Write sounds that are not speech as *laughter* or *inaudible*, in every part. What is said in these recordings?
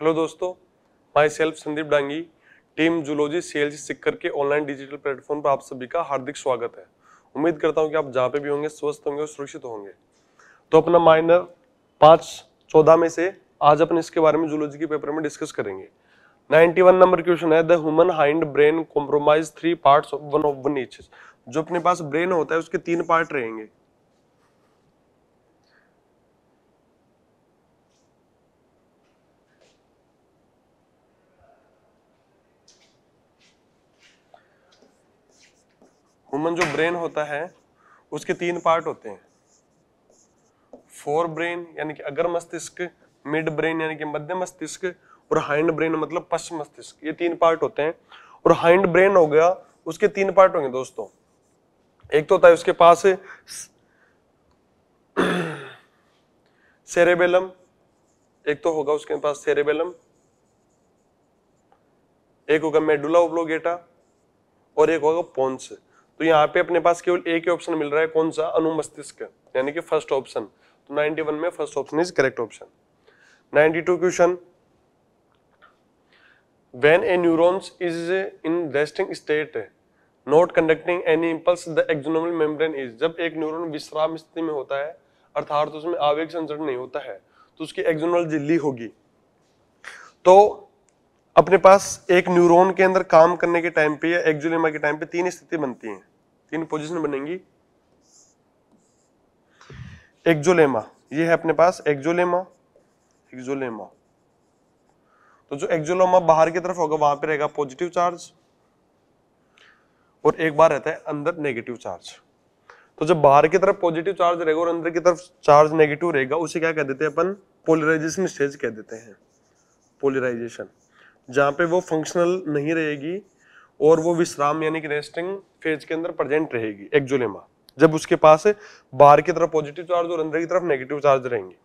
Hello दोस्तों myself Sandeep Dangi team zoology cells Sikar के online digital platform पर आप सभी का हार्दिक स्वागत है उम्मीद करता हूं कि आप जहां पे भी होंगे स्वस्थ होंगे और सुरक्षित होंगे तो अपना माइनर पाँच चौदह में से आज अपन इसके बारे में जूलॉजी के पेपर में डिस्कस करेंगे 91 नंबर क्वेश्चन है the human hind brain compromise three parts one of one each जो अपने पास ब्रेन होता है उसके तीन पार्ट रहेंगे ह्यूमन जो ब्रेन होता है उसके तीन पार्ट होते हैं फोर ब्रेन यानी कि अगर मस्तिष्क मिड ब्रेन यानी कि मध्य मस्तिष्क और हाइंड ब्रेन मतलब पश्चिम मस्तिष्क ये तीन पार्ट होते हैं और हाइंड ब्रेन हो गया उसके तीन पार्ट होंगे दोस्तों एक तो होता है उसके पास सेरेबेलम एक तो होगा उसके पास सेरेबेलम एक होगा मेडुला ओब्लोगेटा और एक होगा पोन्स तो यहाँ पे अपने पास केवल एक ही ऑप्शन मिल रहा है कौन सा अनुमस्तिष्क यानी कि फर्स्ट ऑप्शन तो 91 में first option is correct option 92 question when a neurons is in resting state not conducting any impulse the axonal membrane is जब एक न्यूरोन विश्राम स्थिति में होता है अर्थात उसमें आवेग संचरण नहीं होता है तो उसकी एक्सोनल झिल्ली होगी तो अपने पास एक न्यूरॉन के अंदर काम करने के टाइम पे या एक्जुलेमा के टाइम पे तीन स्थिति बनती है तीन पोजिशन बनेंगी एक्जोलेमा ये है अपने पास एक्जोलेमा एक्जोलेमा तो जो एक्जोलोमा बाहर की तरफ होगा वहां पे रहेगा पॉजिटिव चार्ज और एक बार रहता है अंदर नेगेटिव चार्ज तो जब बाहर की तरफ पॉजिटिव चार्ज रहेगा और अंदर की तरफ चार्ज नेगेटिव रहेगा उसे क्या कह देते हैं अपन पोलराइजेशन स्टेज कह देते हैं पोलराइजेशन जहाँ पे वो फंक्शनल नहीं रहेगी और वो विश्राम यानी कि रेस्टिंग फेज के अंदर प्रेजेंट रहेगी एक्जोलेमा जब उसके पास बाहर की तरफ पॉजिटिव चार्ज और अंदर की तरफ नेगेटिव चार्ज रहेंगे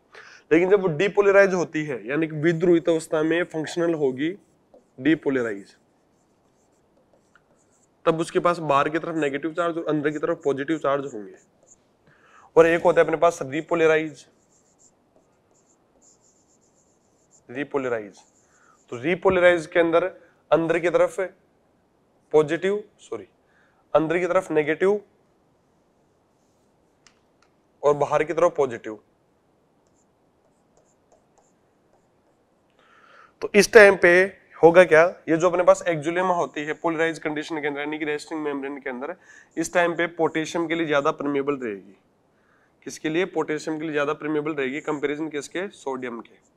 लेकिन जब वो डीपोलराइज होती है यानी कि विद्रोहित अवस्था में फंक्शनल होगी डीपोलराइज तब उसके पास बाहर की तरफ नेगेटिव चार्ज और अंदर की तरफ पॉजिटिव चार्ज होंगे और एक होता है अपने पास रिपोलराइज रिपोलराइज तो रिपोलराइज के अंदर अंदर की तरफ पॉजिटिव सॉरी अंदर की तरफ नेगेटिव और बाहर की तरफ पॉजिटिव तो इस टाइम पे होगा क्या ये जो अपने पास एक्जुलेमा होती है पोलराइज कंडीशन के अंदर यानी कि रेस्टिंग मेम्ब्रेन के अंदर इस टाइम पे पोटेशियम के लिए ज्यादा परमेबल रहेगी किसके लिए पोटेशियम के लिए ज्यादा परमेबल रहेगी कंपैरिजन किसके सोडियम के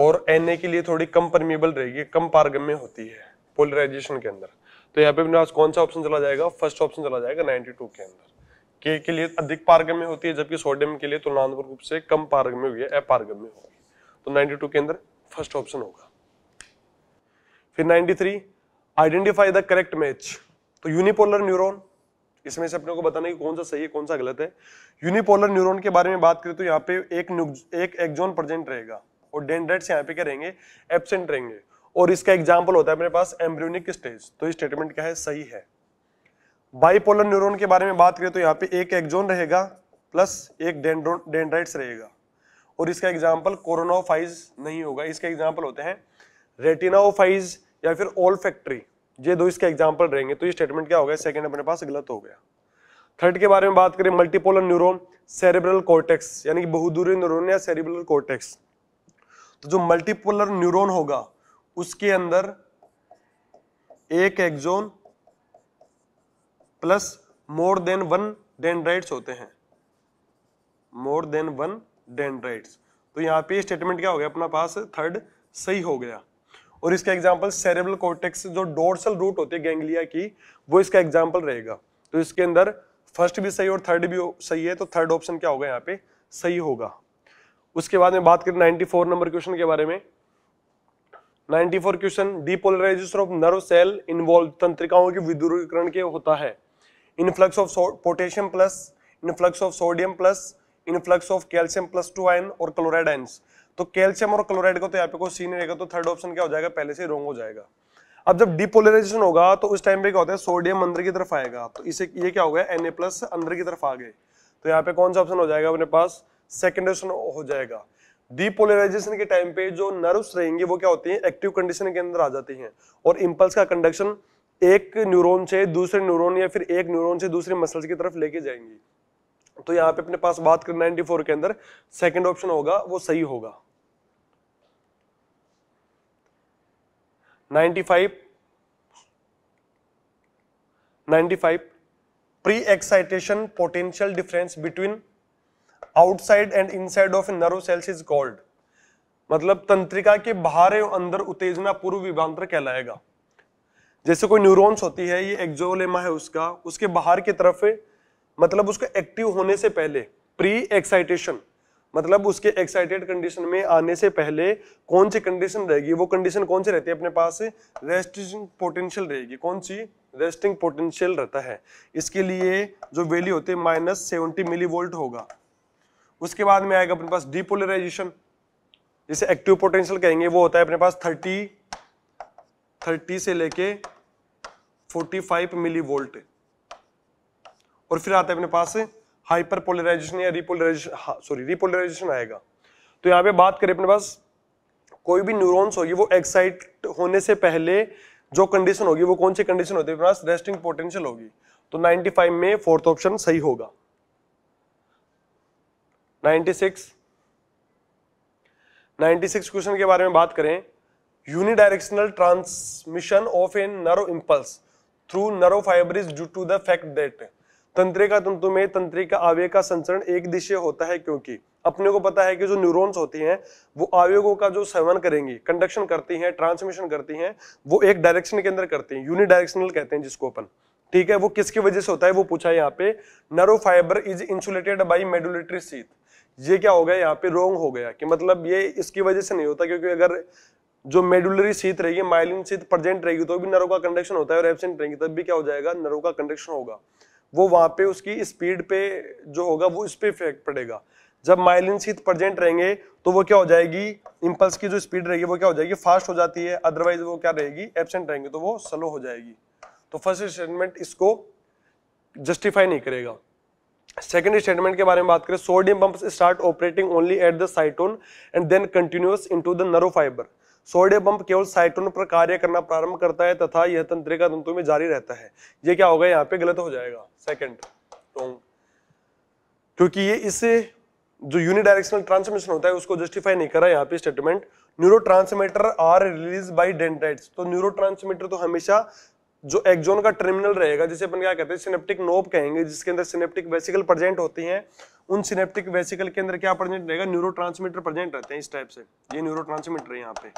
और एन के लिए थोड़ी कम परमिएबल रहेगी कम पारगम्य होती है पोलराइजेशन के अंदर तो यहाँ पे मेरे पास कौन सा ऑप्शन चला जाएगा फर्स्ट ऑप्शन चला जाएगा 92 के अंदर के के लिए अधिक पारगम्य होती है जबकि सोडियम के लिए तुलनात्मक रूप से कम पारगम्य हुई है अपारगम्य होगी तो 92 के अंदर फर्स्ट ऑप्शन होगा फिर 93 three identify the correct match तो यूनिपोलर न्यूरॉन इसमें से अपने को बताना कि कौन सा सही है कौन सा गलत है यूनिपोलर न्यूरॉन के बारे में बात करें तो यहाँ पे एक एक एक्जोन प्रेजेंट रहेगा और डेंड्राइट यहाँ पे क्या रहेंगे एबसेंट रहेंगे और इसका एग्जाम्पल होता है मेरे पास एम्ब्रियोनिक स्टेज तो ये स्टेटमेंट क्या है सही है बाइपोलर न्यूरोन के बारे में बात करें तो यहाँ पे एक एक्जोन रहेगा प्लस एक डेंड्राइट्स रहेगा और इसका एग्जाम्पल कोरोनाफाइज नहीं होगा इसका एग्जाम्पल होते हैं रेटिनाओफाइज या फिर ओल फैक्ट्री ये दो इसके एग्जाम्पल रहेंगे तो ये स्टेटमेंट क्या हो गया सेकेंड अपने पास गलत हो गया थर्ड के बारे में बात करें मल्टीपोलर न्यूरोन सेरेब्रल कोर्टेक्स यानी कि बहुदूरी न्यूरोन या सेरेब्रल कोर्टेक्स तो जो मल्टीपोलर न्यूरॉन होगा उसके अंदर एक axon plus more than one dendrites होते हैं मोर देन वन डेंड्राइट्स तो यहाँ पे स्टेटमेंट क्या हो गया अपना पास थर्ड सही हो गया और इसका एग्जाम्पल सेरेब्रल कोर्टेक्स जो डोर्सल रूट होती है गैंग्लिया की वो इसका एग्जाम्पल रहेगा तो इसके अंदर फर्स्ट भी सही और थर्ड भी सही है तो थर्ड ऑप्शन क्या होगा यहाँ पे सही होगा उसके बाद में बात करें 94 नंबर क्वेश्चन के बारे में 94 four question depolarization of nerve cell involve तंत्रिकाओं के विद्रुवीकरण के होता है influx of potassium plus influx of sodium plus influx of calcium plus two ion और क्लोराइड आयन्स तो कैल्शियम और क्लोराइड को तो यहाँ पे कोई सीन रहेगा तो थर्ड ऑप्शन क्या हो जाएगा पहले से रोंग हो जाएगा अब जब डिपोलराइजेशन होगा तो उस टाइम पे क्या होता है सोडियम अंदर की तरफ आएगा तो इसे ये क्या हो गया एन प्लस अंदर की तरफ आ गए तो यहाँ पे कौन सा ऑप्शन हो जाएगा अपने पास सेकेंडेशन हो जाएगा डीपोलराइजेशन के टाइम पे जो नर्व्स रहेंगे वो क्या होती हैं एक्टिव कंडीशन के अंदर आ जाती हैं और इंपल्स का कंडक्शन एक न्यूरॉन से दूसरे न्यूरॉन या फिर एक न्यूरॉन से दूसरे मसल्स की तरफ लेके जाएंगी तो यहाँ पे अपने पास बात करें 94 के अंदर सेकंड ऑप्शन होगा वो सही होगा 95 95 pre excitation potential difference between outside and inside of nerve cells is called मतलब तंत्रिका के बाहर एवं अंदर उत्तेजना पूर्व विभांतर कहलाएगा जैसे कोई न्यूरॉन्स होती है ये एक्जोलेमा है उसका उसके बाहर की तरफ मतलब उसको एक्टिव होने से पहले प्री एक्साइटेशन मतलब उसके एक्साइटेड कंडीशन में आने से पहले कौन सी कंडीशन रहेगी वो कंडीशन कौन सी रहती है अपने पास रेस्टिंग पोटेंशियल रहेगी कौन सी रेस्टिंग पोटेंशियल रहता है इसके लिए जो वैल्यू होती है माइनस सेवेंटी मिली वोल्ट होगा उसके बाद में आएगा अपने पास डिपोलराइजेशन जिसे एक्टिव पोटेंशियल कहेंगे वो होता है अपने पास 30 30 से लेके 45 मिली वोल्ट और फिर आता है अपने पास हाइपर पोलराइजेशन या रिपोलराइजेशन सॉरी रिपोलराइजेशन आएगा तो यहाँ पे बात करें अपने पास कोई भी न्यूरॉन्स होगी वो एक्साइट होने से पहले जो कंडीशन होगी वो कौन सी कंडीशन होती है रेस्टिंग पोटेंशियल होगी तो 95 में फोर्थ ऑप्शन सही होगा 96 सिक्स क्वेश्चन के बारे में बात करें unidirectional transmission of a nerve impulse through nerve fibre due to the fact that तंत्रिका तंतु में तंत्रिका आवेग का संचरण एक दिशे होता है क्योंकि अपने को पता है कि जो न्यूरॉन्स होती हैं वो आवेगों का जो सेवन करेंगी कंडक्शन करती हैं ट्रांसमिशन करती हैं वो एक डायरेक्शन के अंदर करती हैं यूनिडायरेक्शनल कहते हैं जिसको अपन ठीक है वो किसकी वजह से होता है वो पूछा है यहाँ पे nerve fibre is insulated by medullary sheath ये क्या हो गया यहाँ पे रोंग हो गया कि मतलब ये इसकी वजह से नहीं होता क्योंकि अगर जो मेडुलरी सीत रहेगी माइलिन सीत प्रजेंट रहेगी तो भी नरों का कंडक्शन होता है और एबसेंट रहेगी तब भी क्या हो जाएगा नरों का कंडक्शन होगा वो वहाँ पे उसकी स्पीड पे जो होगा वो इस पर इफेक्ट पड़ेगा जब माइलिन सीत प्रजेंट रहेंगे तो वो क्या हो जाएगी इम्पल्स की जो स्पीड रहेगी वो क्या हो जाएगी फास्ट हो जाती है अदरवाइज वो क्या रहेगी एबसेंट रहेंगे तो वो स्लो हो जाएगी तो फर्स्ट स्टेटमेंट इसको जस्टिफाई नहीं करेगा सेकेंड स्टेटमेंट के बारे में बात करें sodium pump start operating only at the cyton and then continues into the nerve fibre sodium pump केवल साइटोन पर कार्य करना प्रारंभ करता है तथा यह तंत्रिका तंतु में जारी रहता है ये क्या होगा यहाँ पे गलत हो जाएगा सेकेंड रॉन्ग क्योंकि ये इसे जो यूनिडायरेक्शनल ट्रांसमिशन होता है उसको जस्टिफाई नहीं करा यहाँ पे statement neuro are release by dendrites तो न्यूरो तो हमेशा जो एक्जोन का टर्मिनल रहेगा जिसे अपन क्या कहते हैं सिनेप्टिक नोब कहेंगे जिसके अंदर सिनेप्टिक वेसिकल प्रेजेंट होती हैं उन सिनेप्टिक वेसिकल के अंदर क्या प्रेजेंट रहेगा न्यूरो प्रेजेंट रहते हैं इस टाइप से ये न्यूरो ट्रांसमीटर है यहाँ पे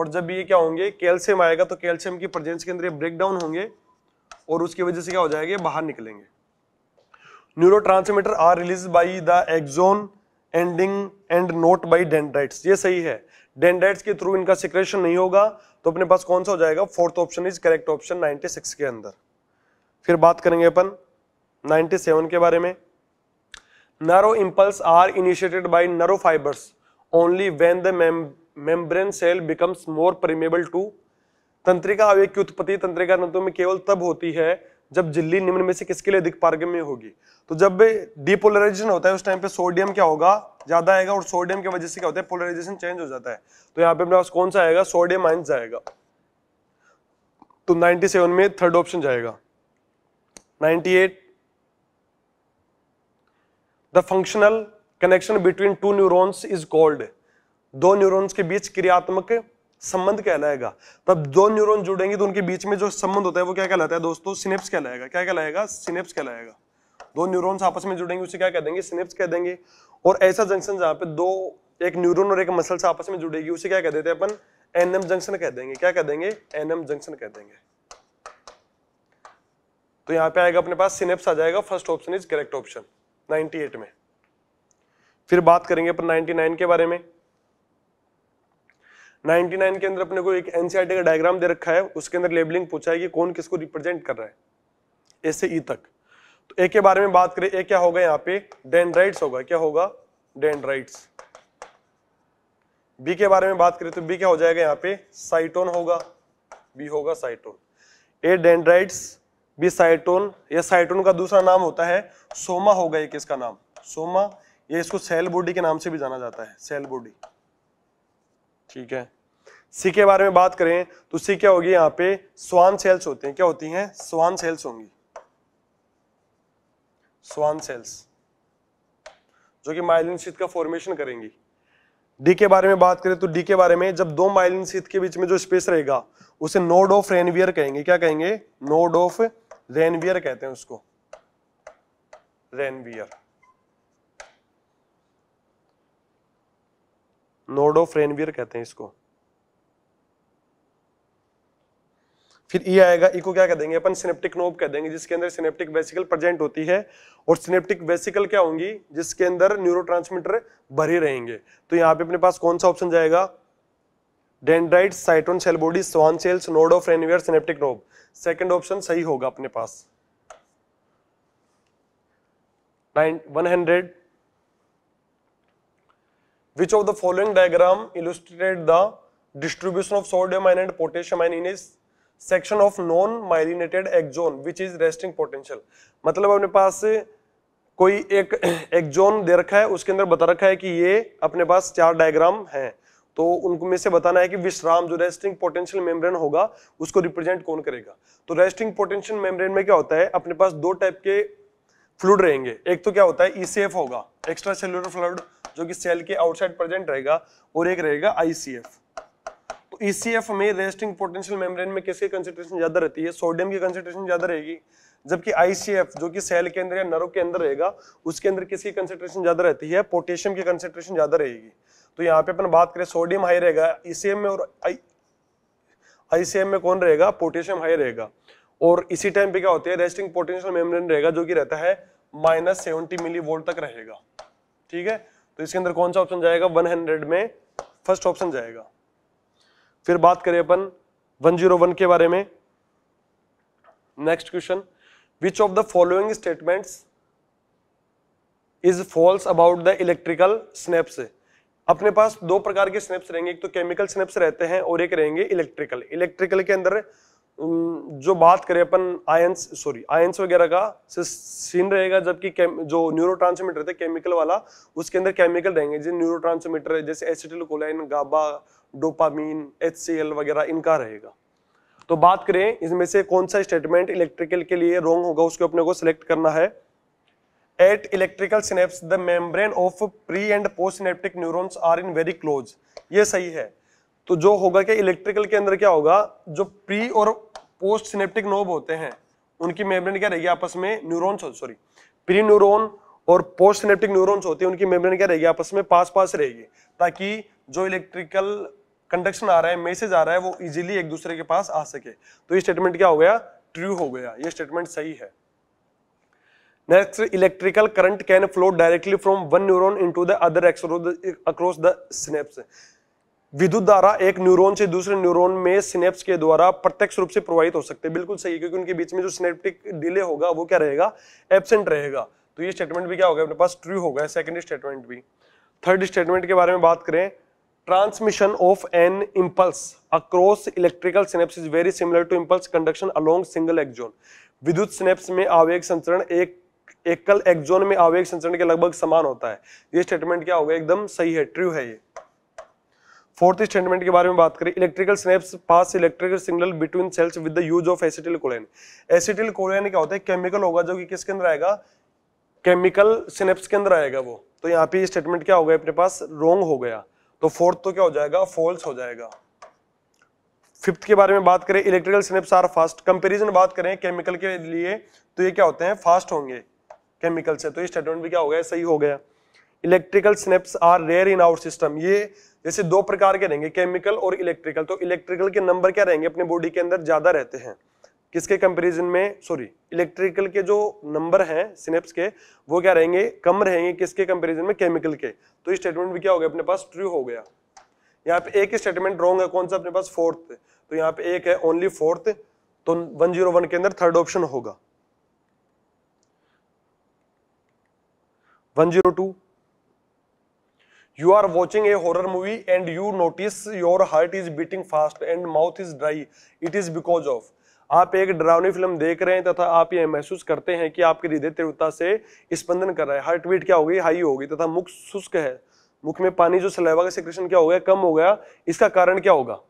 और जब ये क्या होंगे कैल्शियम आएगा तो कैल्शियम की प्रेजेंस के अंदर ये ब्रेक डाउन होंगे और उसकी वजह से क्या हो जाएगा बाहर निकलेंगे neuro are release by the axon ending and not by dendrites ये सही है डेंड्राइट्स के थ्रू इनका सिक्रेशन नहीं होगा तो अपने पास कौन सा हो जाएगा fourth option is correct option 96 के अंदर फिर बात करेंगे अपन 97 के बारे में nerve impulse are initiated by nerve fibres only when the membrane cell becomes more permeable to तंत्रिका अवयव की उत्पत्ति तंत्रिका तंत्र में केवल तब होती है जब झिल्ली निम्न में से किसके लिए अधिक पारगम्य होगी तो जब डीपोलराइजेशन होता है उस टाइम पे सोडियम क्या होगा ज्यादा आएगा और सोडियम की वजह से क्या होता है पोलराइजेशन चेंज हो जाता है तो यहाँ पे अपने पास कौन सा आएगा सोडियम आइन जाएगा तो 97 में थर्ड ऑप्शन जाएगा 98 the functional connection between two neurons is called दो न्यूरोन्स के बीच क्रियात्मक संबंध कहलाएगा तब तो दो न्यूरॉन जुड़ेंगे तो उनके बीच में जो संबंध होता है वो क्या कहलाता है दोस्तों सिनेप्स कहलाएगा क्या कहलाएगा सिनेप्स कहलाएगा दो न्यूरॉन्स आपस में जुड़ेंगे उसे क्या कह देंगे सिनेप्स कह देंगे और ऐसा जंक्शन जहाँ पे दो एक न्यूरोन और एक मसल्स आपस में जुड़ेगी उसे क्या कह देते हैं अपन एनएम जंक्शन कह देंगे क्या कह देंगे एनएम जंक्शन कह देंगे तो यहाँ पे आएगा अपने पास सिनेप्स आ जाएगा first option is correct option 98 में फिर बात करेंगे अपन 99 के बारे में 99 के अंदर अपने को एक एनसीआरटी e का डायग्राम दे रखा है उसके अंदर लेबलिंग पूछा है कि कौन किसको रिप्रेजेंट कर रहा है ए से ई e तक तो ए के बारे में बात करें ए क्या होगा यहाँ पे डेंड्राइट्स होगा क्या होगा डेंड्राइट्स बी के बारे में बात करें तो बी क्या हो जाएगा यहाँ पे साइटोन होगा बी होगा साइटोन ए डेंड्राइट्स बी साइटोन या साइटोन का दूसरा नाम होता है सोमा होगा एक इसका नाम सोमा ये इसको सेल बॉडी के नाम से भी जाना जाता है सेल बॉडी ठीक है सी के बारे में बात करें तो सी क्या होगी यहाँ पे स्वान सेल्स होते हैं क्या होती हैं स्वान सेल्स होंगी स्वान सेल्स जो कि माइलिन शीत का फॉर्मेशन करेंगी डी के बारे में बात करें तो डी के बारे में जब दो माइलिन शीत के बीच में जो स्पेस रहेगा उसे नोड ऑफ रेनवियर कहेंगे क्या कहेंगे नोड ऑफ रेनवियर कहते हैं उसको रेनवियर नोडो फ्रेनवियर कहते हैं इसको फिर ये e आएगा इको e क्या कह देंगे अपन सिनेप्टिक नोब कह देंगे जिसके अंदर सिनेप्टिक वेसिकल प्रेजेंट होती है और सिनेप्टिक वेसिकल क्या होंगी जिसके अंदर न्यूरोट्रांसमीटर भरे रहेंगे तो यहाँ पे अपने पास कौन सा ऑप्शन जाएगा dendrite cyton cell body Schwann cells node of Ranvier synaptic knob second option सही होगा अपने पास one hundred Which of the following diagram illustrate the distribution of sodium ion and potassium ion in a section of non-myelinated axon which is resting potential? मतलब अपने पास कोई एक axon *clears throat* दे रखा है उसके अंदर बता रखा है कि ये अपने पास चार डायग्राम हैं तो उनको में से बताना है कि विश्राम जो रेस्टिंग पोटेंशियल मेम्ब्रेन होगा उसको रिप्रेजेंट कौन करेगा तो रेस्टिंग पोटेंशियल मेम्ब्रेन में क्या होता है अपने पास दो टाइप के फ्लूड रहेंगे एक तो क्या होता है ईसीएफ e होगा एक्स्ट्रा सेल्यूलर फ्लूड जो कि सेल के आउटसाइड प्रेजेंट रहेगा और एक रहेगा आईसीएफ तो ईसीएफ e में रेस्टिंग पोटेंशियल मेम्ब्रेन में किसकी कंसेंट्रेशन ज्यादा रहती है सोडियम की कंसेंट्रेशन ज्यादा रहेगी जबकि आईसीएफ जो कि सेल के अंदर या नरों के अंदर रहेगा उसके अंदर किसकी कंसेंट्रेशन ज्यादा रहती है पोटेशियम की कंसेंट्रेशन ज्यादा रहेगी तो यहाँ पे अपन बात करें सोडियम हाई रहेगा ईसीएम e में और आईसीएम में कौन रहेगा पोटेशियम हाई रहेगा और इसी टाइम पे क्या होती है रेस्टिंग पोटेंशियल मेम्ब्रेन रहेगा जो कि रहता है माइनस सेवेंटी मिली वोल्ट तक रहेगा ठीक है तो इसके अंदर कौन सा ऑप्शन जाएगा 100 में फर्स्ट ऑप्शन जाएगा फिर बात करें अपन 101 के बारे में next question which of the following statement is false about the electrical synapse अपने पास दो प्रकार के स्नेप्स रहेंगे एक तो केमिकल स्नेप्स रहते हैं और एक रहेंगे इलेक्ट्रिकल इलेक्ट्रिकल के अंदर जो बात करें अपन आयंस सॉरी आयंस वगैरह का सीन रहेगा जबकि जो न्यूरो ट्रांसमीटर थे केमिकल वाला उसके अंदर केमिकल रहेंगे जिन न्यूरो ट्रांसमीटर है जैसे एसिटिल कोलाइन गाबा डोपामीन एच वगैरह इनका रहेगा तो बात करें इसमें से कौन सा स्टेटमेंट इलेक्ट्रिकल के लिए रॉन्ग होगा उसको अपने को सिलेक्ट करना है at electrical synapse the membrane of pre and post synaptic neurons are in very close ये सही है तो जो होगा कि इलेक्ट्रिकल के अंदर क्या होगा जो प्री और पोस्ट सिनेप्टिक नोब होते हैं उनकी मेम्ब्रेन क्या रहेगी आपस में न्यूरोन सॉरी प्री न्यूरोन और पोस्ट सिनेप्टिक न्यूरोन्स होते हैं उनकी मेम्ब्रेन क्या रहेगी आपस में पास पास रहेगी ताकि जो इलेक्ट्रिकल कंडक्शन आ रहा है मैसेज आ रहा है वो इजीली एक दूसरे के पास आ सके तो ये स्टेटमेंट क्या हो गया ट्रू हो गया ये स्टेटमेंट सही है next electrical current can flow directly from one neuron into the other across the synapse विद्युत धारा एक न्यूरॉन से दूसरे न्यूरॉन में सिनेप्स के द्वारा प्रत्यक्ष रूप से प्रवाहित हो सकते हैं बिल्कुल सही है क्योंकि उनके बीच में जो सिनेप्टिक डिले होगा वो क्या रहेगा एबसेंट रहेगा तो ये स्टेटमेंट भी क्या होगा अपने पास ट्रू होगा सेकेंड स्टेटमेंट भी थर्ड स्टेटमेंट के बारे में बात करें transmission of an impulse across electrical synapse is very similar to impulse conduction along single axon विद्युत स्नेप्स में आवेग संचरण एक एकल एक्जोन में आवेग संचरण के लगभग समान होता है ये स्टेटमेंट क्या होगा एकदम सही है ट्रू है ये फोर्थ स्टेटमेंट के बारे में बात करें इलेक्ट्रिकल स्नैप्स पास electrical signal between cells with the use of acetylcholine acetylcholine क्या होता है केमिकल होगा जो कि किसके अंदर आएगा केमिकल सिनेप्स के अंदर आएगा वो तो यहाँ पे स्टेटमेंट क्या हो गया अपने पास रोंग हो गया तो फोर्थ तो क्या हो जाएगा फॉल्स हो जाएगा फिफ्थ के बारे में बात करें electrical synapse are fast comparison बात करें केमिकल के लिए तो ये क्या होते हैं फास्ट होंगे केमिकल से तो ये स्टेटमेंट भी क्या हो गया सही हो गया electrical synapse are rare in our system ये जैसे दो प्रकार के रहेंगे केमिकल और इलेक्ट्रिकल तो इलेक्ट्रिकल के नंबर क्या रहेंगे अपने बॉडी के अंदर ज्यादा रहते हैं किसके कंपैरिजन में सॉरी इलेक्ट्रिकल के जो नंबर हैं स्नेप्स के वो क्या रहेंगे कम रहेंगे किसके कंपैरिजन में केमिकल के तो ये स्टेटमेंट भी क्या हो गया अपने पास ट्रू हो गया यहाँ पे एक स्टेटमेंट रॉन्ग है कौन सा अपने पास फोर्थ तो यहाँ पे एक है ओनली फोर्थ तो वन जीरो वन के अंदर थर्ड ऑप्शन होगा one zero two you are watching a horror movie and you notice your heart is beating fast and mouth is dry it is because of आप एक डरावनी film देख रहे हैं तथा आप ये महसूस करते हैं कि आपके हृदय तीव्रता से स्पंदन कर रहा है हार्ट बीट क्या होगी हाई होगी तथा मुख शुष्क है मुख में पानी जो सलेवा का सिक्रेशन क्या हो गया कम हो गया इसका कारण क्या होगा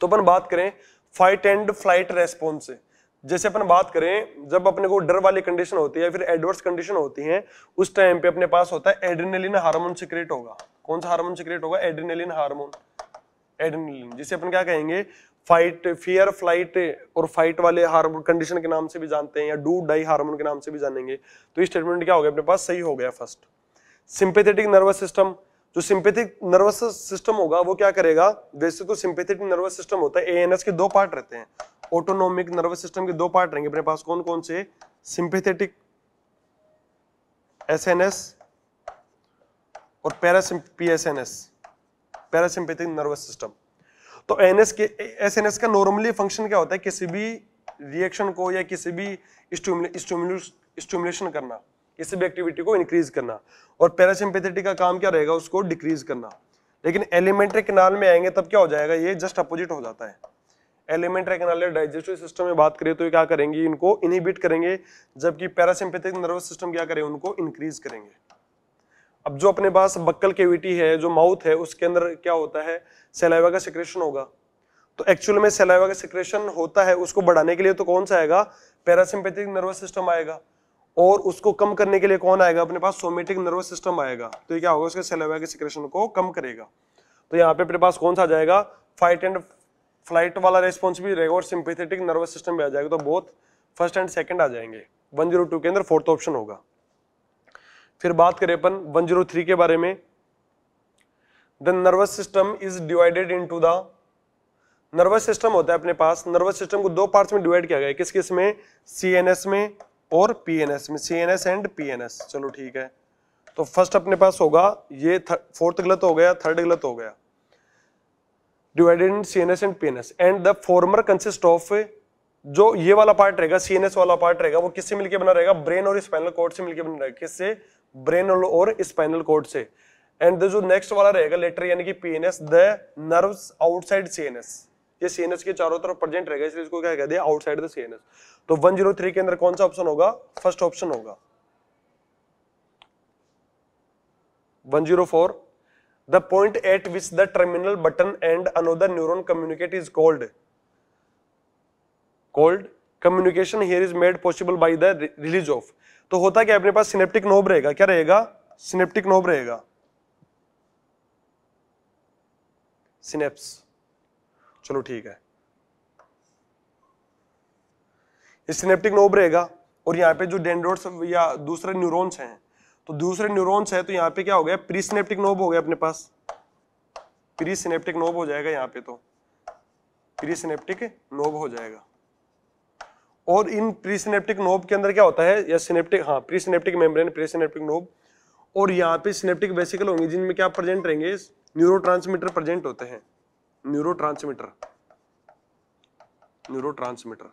तो अपन बात करें फाइट एंड फ्लाइट रेस्पॉन्स से जैसे अपन बात करें जब अपने को डर वाली कंडीशन होती है फिर एडवर्स कंडीशन होती है उस टाइम पे अपने पास होता है एड्रेनलिन हार्मोन सिक्रेट होगा कौन सा हार्मोन सिक्रेट होगा एड्रेनलिन हार्मोन एड्रेनलिन जिसे अपन क्या कहेंगे फाइट फियर फ्लाइट और फाइट वाले हार्मोन कंडीशन के नाम से भी जानते हैं या डू डाई हार्मोन के नाम से भी जानेंगे तो ये स्टेटमेंट क्या हो गया अपने पास सही हो गया फर्स्ट सिंपेथेटिक नर्वस सिस्टम जो सिंपेथिक नर्वस सिस्टम होगा वो क्या करेगा वैसे तो सिंपेथिक नर्वस सिस्टम होता है एएनएस के दो पार्ट रहते हैं ऑटोनोमिक नर्वस सिस्टम के दो पार्ट रहेंगे अपने पास कौन कौन से सिंपैथेटिक एसएनएस और पैरासिम्पीएसएनएस पैरासिंपेथिक नर्वस सिस्टम तो एनएस के एसएनएस का नॉर्मली फंक्शन क्या होता है किसी भी रिएक्शन को या किसी भी स्टिमुलेशन करना इस एक्टिविटी को इंक्रीज करना और पैरासिम्पेथेटिक का काम क्या रहेगा उसको डिक्रीज करना लेकिन एलिमेंट्री किनाल में आएंगे तब क्या हो जाएगा ये जस्ट अपोजिट हो जाता है एलिमेंट्री किनाल या डाइजेस्टिव सिस्टम में बात करें तो ये क्या करेंगे इनको इनहिबिट करेंगे जबकि पैरासिम्पेथिक नर्वस सिस्टम क्या करें उनको इंक्रीज करेंगे अब जो अपने पास बक्कल केविटी है जो माउथ है उसके अंदर क्या होता है सेलाइवा का सिक्रेशन होगा तो एक्चुअल में सेलाइवा का सिक्रेशन होता है उसको बढ़ाने के लिए तो कौन सा आएगा पैरासिम्पेथिक नर्वस सिस्टम आएगा और उसको कम करने के लिए कौन आएगा अपने पास सोमेटिक नर्वस सिस्टम आएगा तो ये क्या होगा उसके सेलेवा के सिक्रेशन को कम करेगा तो यहाँ पे अपने पास कौन सा आ जाएगा फाइट एंड फ्लाइट वाला रेस्पॉन्स भी रहेगा और सिंपेथेटिक नर्वस सिस्टम भी आ जाएगा तो बहुत फर्स्ट एंड सेकेंड आ जाएंगे 102 के अंदर फोर्थ ऑप्शन होगा फिर बात करें अपन 103 के बारे में the nervous system is divided into the nervous system होता है अपने पास नर्वस सिस्टम को दो पार्ट्स में डिवाइड किया गया है किस किस में सीएनएस में और पीएनएस में C N S and P N S चलो ठीक है तो फर्स्ट अपने पास होगा ये फोर्थ गलत हो गया थर्ड गलत हो गया divided in C N S and P N S and the former consist of जो ये वाला पार्ट रहेगा सी एन एस वाला पार्ट रहेगा वो किससे मिलकर बना रहेगा ब्रेन और स्पाइनल कोड से मिलकर बना रहेगा किससे ब्रेन और स्पाइनल कोड से एंड जो नेक्स्ट वाला रहेगा लेटर यानी कि P N S the nerves outside C N S ये सीएनएस के चारों तरफ प्रेजेंट रहेगा इसलिए इसको क्या कह दिया आउटसाइड द सीएनएस तो 103 के अंदर कौन सा ऑप्शन होगा फर्स्ट ऑप्शन होगा 104 the point at which the terminal button and another neuron communicate is called called communication here is made possible by the release of तो होता क्या अपने पास सिनेप्टिक नोब रहेगा क्या रहेगा सिनेप्टिक नोब रहेगा सिनेप्स चलो ठीक है सिनेप्टिक नोब रहेगा और यहाँ पे जो डेंड्रोड्स या दूसरे न्यूरॉन्स हैं तो दूसरे न्यूरॉन्स हैं तो यहाँ पे क्या हो गया प्री सिनेप्टिक नोब हो गया अपने पास प्री सिनेप्टिक नोब हो जाएगा यहाँ पे तो प्री सिनेप्टिक नोब हो जाएगा और इन प्री सिनेप्टिक नोब के अंदर क्या होता है या सिनेप्टिक हाँ presynaptic membrane presynaptic knob और यहाँ पे सिनेप्टिक वेसिकल होंगे जिनमें क्या प्रेजेंट रहेंगे न्यूरो प्रेजेंट होते हैं न्यूरो ट्रांसमीटर न्यूरो ट्रांसमीटर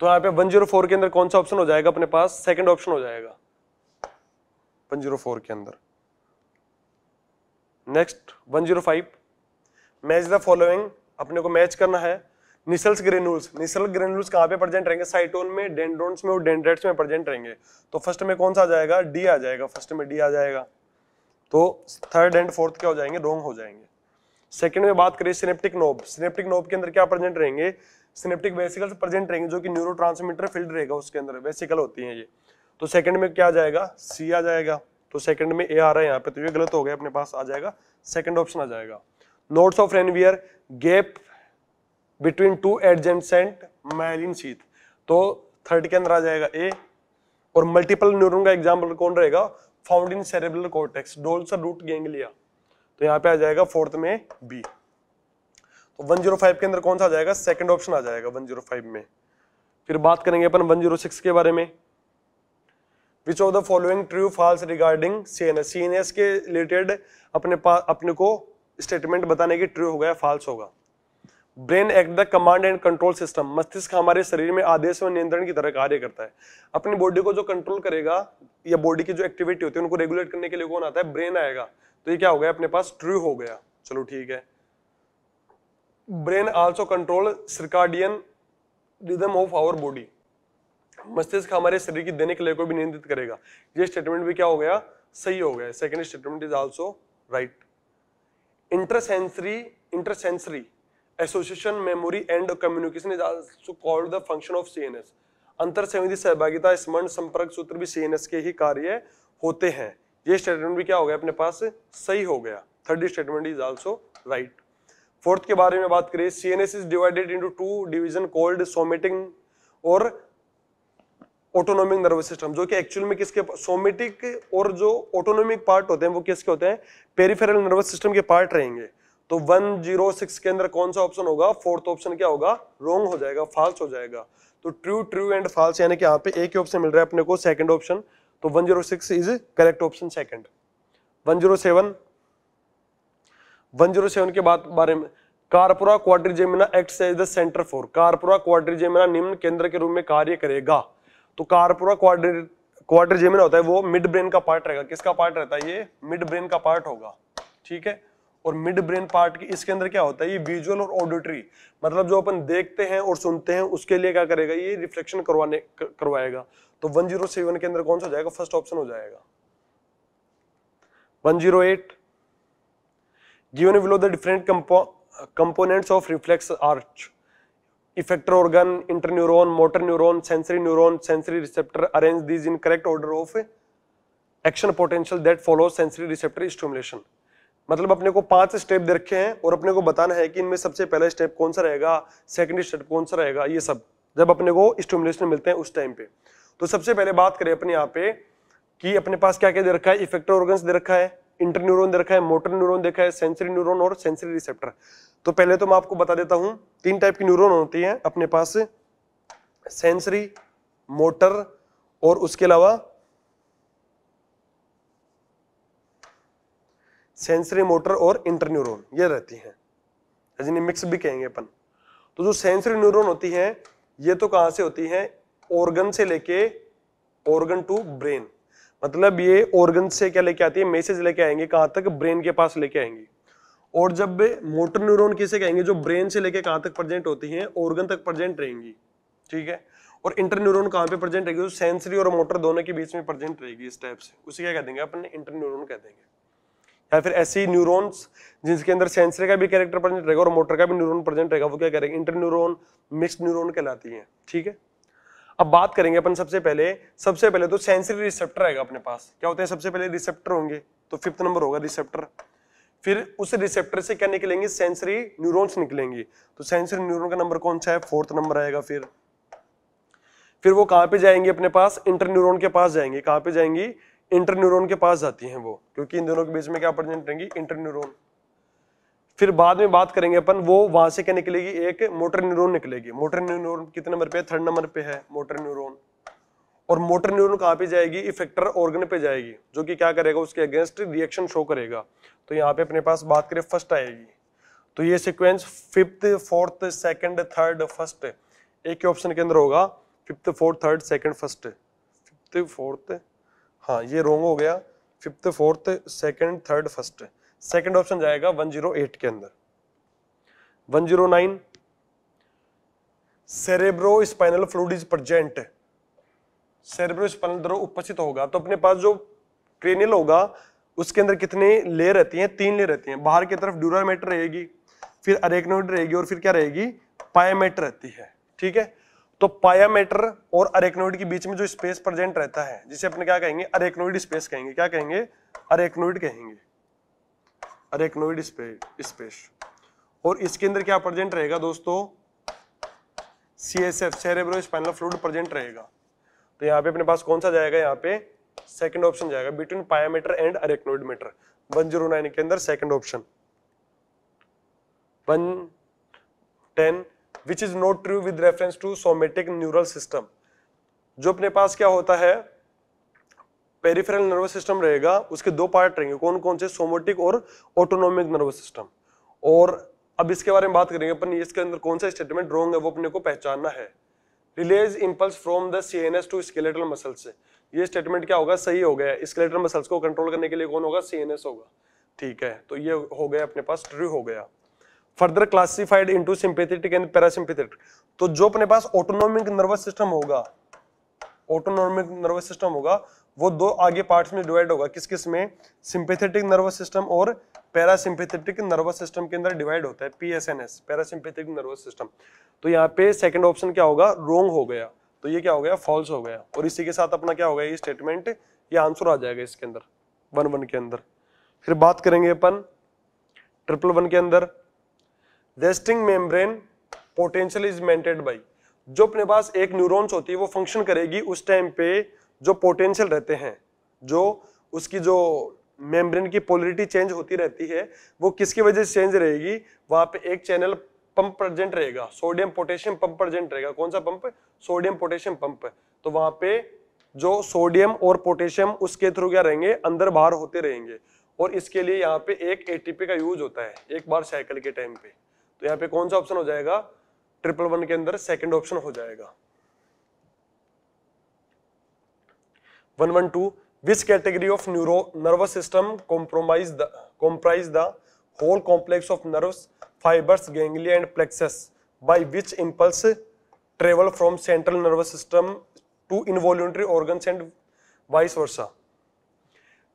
तो यहां पे 104 के अंदर कौन सा ऑप्शन हो जाएगा अपने पास सेकंड ऑप्शन हो जाएगा 104 के अंदर नेक्स्ट 105 मैच द फॉलोइंग अपने को मैच करना है निसल्स ग्रेनुल्स निसल ग्रेनुल्स कहां पे प्रेजेंट रहेंगे साइटोन में डेंड्रोन्स में और डेंड्राइट्स में प्रेजेंट रहेंगे तो फर्स्ट में कौन सा आ जाएगा डी आ जाएगा फर्स्ट में डी आ जाएगा तो थर्ड एंड फोर्थ क्या हो जाएंगे रोंग हो जाएंगे सेकंड में बात करें सिनेप्टिक नोब सिनेप्टिक नोब के अंदर क्या प्रेजेंट रहेंगे सिनेप्टिक वेसिकल्स प्रेजेंट रहेंगे जो कि न्यूरो ट्रांसमीटर फील्ड रहेगा उसके अंदर वेसिकल होती है ये तो सेकंड में क्या आ जाएगा सी आ जाएगा तो सेकंड में ए आ रहा है यहाँ पे तो ये गलत हो गया अपने पास आ जाएगा सेकंड ऑप्शन आ जाएगा nodes of Ranvier gap between two adjacent myelin sheath तो थर्ड के अंदर आ जाएगा ए और मल्टीपल न्यूरॉन का एग्जाम्पल कौन रहेगा found in cerebral cortex dorsal root ganglia तो यहाँ पे आ जाएगा फोर्थ में बी तो 105 के अंदर कौन सा आ जाएगा सेकंड ऑप्शन आ जाएगा 105 में फिर बात करेंगे अपन 106 के बारे में which of the following true false regarding C N S के रिलेटेड अपने पास अपने को स्टेटमेंट बताने की ट्रू होगा या फॉल्स होगा brain act the command and control system मस्तिष्क हमारे शरीर में आदेश और नियंत्रण की तरह कार्य करता है अपनी बॉडी को जो कंट्रोल करेगा या बॉडी की जो एक्टिविटी होती है उनको रेगुलेट करने के लिए कौन आता है ब्रेन आएगा तो ये क्या हो गया अपने पास ट्रू हो गया चलो ठीक है brain also control circadian rhythm of our body मस्तिष्क हमारे शरीर की दैनिक लय को भी नियंत्रित करेगा ये स्टेटमेंट भी क्या हो गया सही हो गया second statement is also right intersensory intersensory association memory and communication is also called the function of CNS अंतर संविधि सहभागिता स्मरण संपर्क सूत्र भी सीएनएस के ही कार्य होते हैं ये स्टेटमेंट भी क्या हो गया अपने पास सही हो गया third statement is also right fourth के बारे में बात करें C N S is divided into two division called somatic और ऑटोनोमिक नर्वस सिस्टम जो कि एक्चुअल में किसके सोमेटिक और जो ऑटोनोमिक पार्ट होते हैं वो किसके होते हैं पेरीफेरल नर्वस सिस्टम के पार्ट रहेंगे तो 106 के अंदर कौन सा ऑप्शन होगा फोर्थ ऑप्शन क्या होगा रोंग हो जाएगा फॉल्स हो जाएगा तो ट्रू ट्रू एंड फॉल्स यानी कि यहाँ पे एक ही ऑप्शन मिल रहा है अपने को सेकंड ऑप्शन तो 106 इज करेक्ट ऑप्शन सेकंड 107 107 के बाद बारे में corpora quadrigemina act as the centre for corpora quadrigemina निम्न केंद्र के रूप में कार्य करेगा तो कारपुरा क्वाड्रि क्वाड्रिजेमिना होता है वो मिड ब्रेन का पार्ट रहेगा किसका पार्ट रहता है ये मिड ब्रेन का पार्ट होगा ठीक है और मिड ब्रेन पार्ट की इसके अंदर क्या होता है ये विजुअल और ऑडिटरी मतलब जो अपन देखते हैं और सुनते हैं उसके लिए क्या करेगा ये रिफ्लेक्शन करवाने करवाएगा तो 107 के अंदर कौन सा हो जाएगा फर्स्ट ऑप्शन हो जाएगा 108 given below the different compo components of reflex arch effector organ interneuron motor neuron sensory neuron sensory receptor arrange these in correct order of action potential that follows sensory receptor stimulation मतलब अपने को पांच step दे रखे हैं और अपने को बताना है कि इनमें सबसे पहला स्टेप कौन सा रहेगा सेकंड स्टेप कौन सा रहेगा ये सब जब अपने को स्टिमुलेशन मिलते हैं उस टाइम पे तो सबसे पहले बात करें अपने यहाँ पे कि अपने पास क्या क्या दे रखा है इफेक्टर ऑर्गन्स दे रखा है इंटर न्यूरोन दे रखा है मोटर न्यूरोन देखा है सेंसरी न्यूरोन और सेंसरी रिसेप्टर तो पहले तो मैं आपको बता देता हूँ तीन टाइप की न्यूरोन होती हैं अपने पास सेंसरी मोटर और उसके अलावा सेंसरी मोटर और इंटरन्यूरोन ये रहती हैं जिन्हें मिक्स भी कहेंगे अपन तो जो सेंसरी न्यूरोन होती है ये तो कहाँ से होती है ऑर्गन से लेके ऑर्गन टू ब्रेन मतलब ये ऑर्गन से क्या लेके आती है मैसेज लेके आएंगे कहाँ तक ब्रेन के पास लेके आएंगे और जब मोटर न्यूरोन किसे कहेंगे जो ब्रेन से लेके कहाँ तक प्रेजेंट होती हैं ऑर्गन तक प्रेजेंट रहेंगी ठीक है और इंटर न्यूरोन कहाँ पे प्रेजेंट रहेगी तो सेंसरी और मोटर दोनों के बीच में प्रेजेंट रहेगी इस टाइप से उसे क्या कह देंगे अपने इंटर न्यूरोन कह देंगे या फिर ऐसी न्यूरॉन्स जिनके अंदर सेंसरी का भी कैरेक्टर प्रेजेंट रहेगा और मोटर का भी न्यूरॉन प्रेजेंट रहेगा वो क्या करेंगे इंटर न्यूरोन मिक्स न्यूरोन कहलाती है ठीक है अब बात करेंगे अपन सबसे पहले सबसे पहले तो सेंसरी रिसेप्टर आएगा अपने पास क्या होते हैं सबसे पहले रिसेप्टर होंगे तो फिफ्थ नंबर होगा रिसेप्टर फिर उस रिसेप्टर से क्या निकलेंगे सेंसरी न्यूरॉन्स निकलेंगे तो सेंसरी न्यूरॉन का नंबर कौन सा है फोर्थ नंबर आएगा फिर फिर वो कहां पे जाएंगे अपने पास इंटर न्यूरॉन के पास जाएंगे कहां पे जाएंगी इंटर न्यूरोन के पास जाती हैं वो क्योंकि इन दोनों के बीच में क्या प्रेजेंट रहेंगी इंटर न्यूरोन फिर बाद में बात करेंगे अपन वो वहां से क्या निकलेगी एक मोटर न्यूरोन निकलेगी मोटर न्यूरोन कितने नंबर पे है थर्ड नंबर पे है मोटर न्यूरोन और मोटर न्यूरोन कहाँ पे जाएगी इफेक्टर ऑर्गन पे जाएगी जो कि क्या करेगा उसके अगेंस्ट रिएक्शन शो करेगा तो यहाँ पे अपने पास बात करें फर्स्ट आएगी तो ये sequence fifth fourth second third first एक ही ऑप्शन के अंदर होगा fifth fourth third second first fifth fourth हाँ ये रोंग हो गया fifth fourth second third first second option जाएगा 108 के अंदर 109 cerebrospinal fluid is present cerebrospinal द्रव उपस्थित होगा तो अपने पास जो क्रेनियल होगा उसके अंदर कितने ले रहती हैं तीन ले रहती हैं बाहर की तरफ ड्यूरामेट रहेगी फिर अरेक्नोइड रहेगी और फिर क्या रहेगी पायामेट रहती है ठीक है तो पायामीटर और अरेक्नोइड के बीच में जो स्पेस प्रेजेंट रहता है जिसे अपने क्या कहेंगे अरेक्नोइड स्पेस कहेंगे क्या कहेंगे अरेक्नोइड कहेंगे अरेक्नोइड स्पेस और इसके अंदर क्या प्रेजेंट रहेगा दोस्तों C S F cerebrospinal fluid present रहेगा तो यहाँ पे अपने पास कौन सा जाएगा यहाँ पे सेकंड ऑप्शन जाएगा between pia mater and arachnoid mater nine के अंदर second option one ten which is not true with reference to somatic neural system जो अपने पास क्या होता है पेरिफेरल नर्वस सिस्टम रहेगा उसके दो पार्ट रहेंगे कौन कौन से सोमोटिक और ऑटोनोमिक नर्वस सिस्टम और अब इसके बारे में बात करेंगे अपन इसके अंदर कौन सा स्टेटमेंट रॉन्ग है वो अपने को पहचानना है release impulse from the C N S to skeletal muscle से ये स्टेटमेंट क्या होगा सही हो गया स्केलेटल मसल्स को कंट्रोल करने के लिए कौन होगा सी एन एस होगा ठीक है तो ये हो गया अपने पास ट्रू हो गया further classified into sympathetic and parasympathetic तो जो अपने पास ऑटोनोमिक नर्वस सिस्टम होगा ऑटोनोमिक नर्वस सिस्टम होगा वो दो आगे पार्ट्स में डिवाइड होगा किस किस में सिंपेथेटिक नर्वस सिस्टम और पैरासिंपेथेटिक नर्वस सिस्टम के अंदर डिवाइड होता है पीएसएनएस पैरासिंपेथेटिक नर्वस सिस्टम तो यहाँ पे सेकंड ऑप्शन क्या होगा रोंग हो गया तो ये क्या हो गया फॉल्स हो गया और इसी के साथ अपना क्या हो गया ये स्टेटमेंट ये आंसर आ जाएगा इसके अंदर वन वन के अंदर फिर बात करेंगे अपन ट्रिपल वन के अंदर resting membrane potential is maintained by जो अपने पास एक न्यूरॉन्स होती है वो फंक्शन करेगी उस टाइम पे जो पोटेंशियल रहते हैं जो उसकी जो मेम्ब्रेन की पोलिटी चेंज होती रहती है वो किसकी वजह से चेंज रहेगी वहाँ पे एक चैनल पंप प्रजेंट रहेगा सोडियम पोटेशियम पंप प्रजेंट रहेगा कौन सा पंप सोडियम पोटेशियम पंप तो वहाँ पे जो सोडियम और पोटेशियम उसके थ्रू क्या रहेंगे अंदर बाहर होते रहेंगे और इसके लिए यहाँ पे एक एटीपी का यूज होता है एक बार साइकिल के टाइम पे तो यहाँ पे कौन सा ऑप्शन हो जाएगा ट्रिपल वन के अंदर सेकंड ऑप्शन हो जाएगा one one two which category of neuro nervous system compromise the comprise the whole complex of nerves fibres ganglia and plexuses by which impulse travel from central nervous system to involuntary organs and vice versa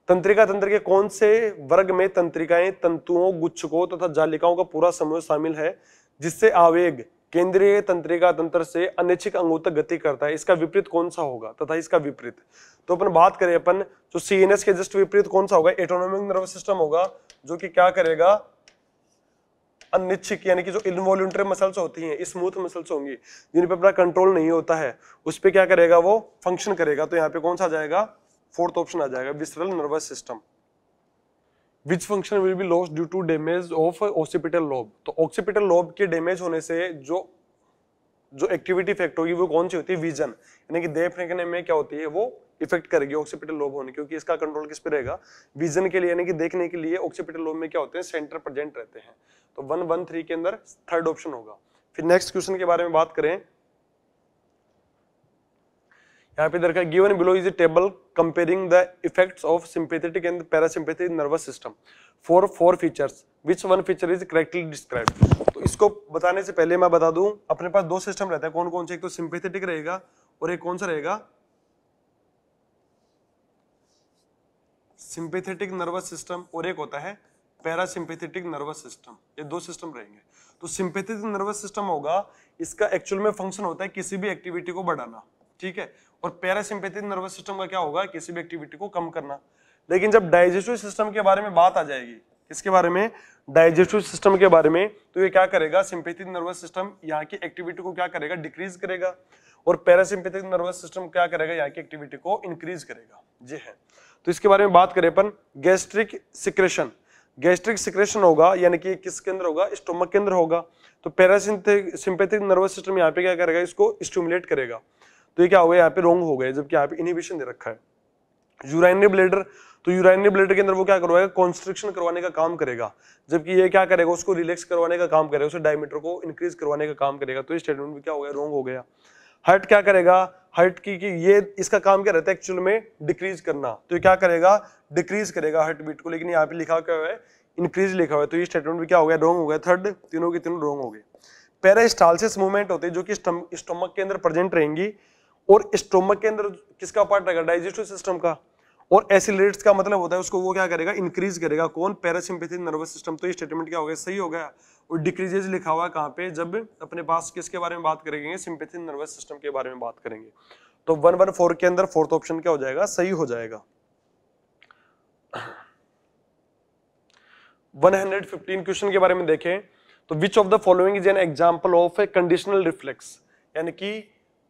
तंत्रिका तंत्र के कौन से वर्ग में तंत्रिकाएं तंतुओं गुच्छकों तथा जालिकाओं का पूरा समूह शामिल है जिससे आवेग केंद्रीय तंत्रिका तंत्र से अनिच्छिक अंगों तक गति करता है इसका विपरीत कौन सा होगा तथा इसका विपरीत तो अपन बात करें अपन जो सीएनएस के जस्ट विपरीत कौन सा होगा एटोनोमिक नर्वस सिस्टम होगा जो कि क्या करेगा अनिच्छिक यानी कि जो इनवॉल्यूटरी मसल्स होती हैं स्मूथ मसल्स होंगी जिन पर अपना कंट्रोल नहीं होता है उस पर क्या करेगा वो फंक्शन करेगा तो यहाँ पे कौन सा जाएगा फोर्थ ऑप्शन आ जाएगा visceral nervous system which function will be loss due to damage of occipital lobe तो ऑक्सीपिटल लॉब के डेमेज होने से जो जो एक्टिविटी इफेक्ट होगी वो कौन सी होती है विजन यानी कि देख फेंकने में क्या होती है वो इफेक्ट करेगी ऑक्सीपिटल लोब होने क्योंकि इसका कंट्रोल किस पे रहेगा विजन के लिए यानी कि देखने के लिए ऑक्सीपिटल लोब में क्या होते हैं सेंटर प्रेजेंट रहते हैं तो वन वन थ्री के अंदर थर्ड ऑप्शन होगा फिर नेक्स्ट क्वेश्चन के बारे में बात करें यहाँ पे देखा given below is a table comparing the effects of sympathetic and parasympathetic nervous system for four features which one feature is correctly describe तो इसको बताने से पहले मैं बता दूं अपने पास दो सिस्टम रहता है कौन कौन से एक तो सिंपैथेटिक रहेगा और एक कौन सा रहेगा सिंपैथेटिक नर्वस सिस्टम और एक होता है पैरासिंपेथेटिक नर्वस सिस्टम ये दो सिस्टम रहेंगे तो सिंपैथेटिक नर्वस सिस्टम होगा इसका एक्चुअल में फंक्शन होता है किसी भी एक्टिविटी को बढ़ाना ठीक है और पैरासिम्पेथिक नर्वस सिस्टम का क्या होगा किसी भी एक्टिविटी को कम करना लेकिन जब डाइजेस्टिव सिस्टम के बारे में बात आ जाएगी किसके बारे में डाइजेस्टिव सिस्टम के बारे में तो ये क्या करेगा सिंपेथिक नर्वस सिस्टम यहाँ की एक्टिविटी को क्या करेगा डिक्रीज करेगा और पैरासिम्पेथिक नर्वस सिस्टम क्या करेगा यहाँ की एक्टिविटी को इंक्रीज करेगा जी है तो इसके बारे में बात करें अपन गैस्ट्रिक सिक्रेशन गैस्ट्रिक सिक्रेशन होगा यानी कि किसके अंदर होगा स्टोमक के अंदर होगा तो पैरासिम्पेथिक नर्वस सिस्टम यहाँ पे क्या करेगा इसको स्टूमुलेट करेगा तो ये क्या हो गया यहाँ पे रॉन्ग हो गया जबकि यहाँ पे इनिबिशन दे रखा है यूराइनरी ब्लेडर तो यूराइनरी ब्लेडर के अंदर वो क्या करवाएगा कॉन्स्ट्रिक्शन करवाने का काम करेगा जबकि ये क्या करेगा उसको रिलैक्स करवाने का काम करेगा उसे डायमीटर को इंक्रीज करवाने का काम करेगा तो ये स्टेटमेंट में क्या हो गया रॉन्ग हो गया हर्ट क्या करेगा हर्ट की कि ये इसका काम क्या रहता है एक्चुअल में डिक्रीज करना तो ये क्या करेगा डिक्रीज करेगा हर्ट बीट को लेकिन यहाँ पे लिखा क्या है इंक्रीज लिखा हुआ है तो ये स्टेटमेंट भी क्या हो गया रॉन्ग हो गया थर्ड तीनों के तीनों रॉन्ग हो गए पेरास्टालसिस मूवमेंट होते हैं जो कि स्टमक के अंदर प्रेजेंट रहेंगी और स्टोमक के अंदर किसका पार्ट रहेगा डाइजेस्टिव सिस्टम का और एसिलेट्स का मतलब होता है उसको वो क्या करेगा इंक्रीज करेगा कौन पैरासिम्पेथिक नर्वस सिस्टम तो ये स्टेटमेंट क्या हो गया सही हो गया और डिक्रीजेज लिखा हुआ है कहाँ पे जब अपने पास किसके बारे में बात करेंगे सिंपेथिक नर्वस सिस्टम के बारे में बात करेंगे तो वन वन फोर के अंदर फोर्थ ऑप्शन क्या हो जाएगा सही हो जाएगा 115 क्वेश्चन के बारे में देखें तो which of the following is an example of a conditional reflex यानी कि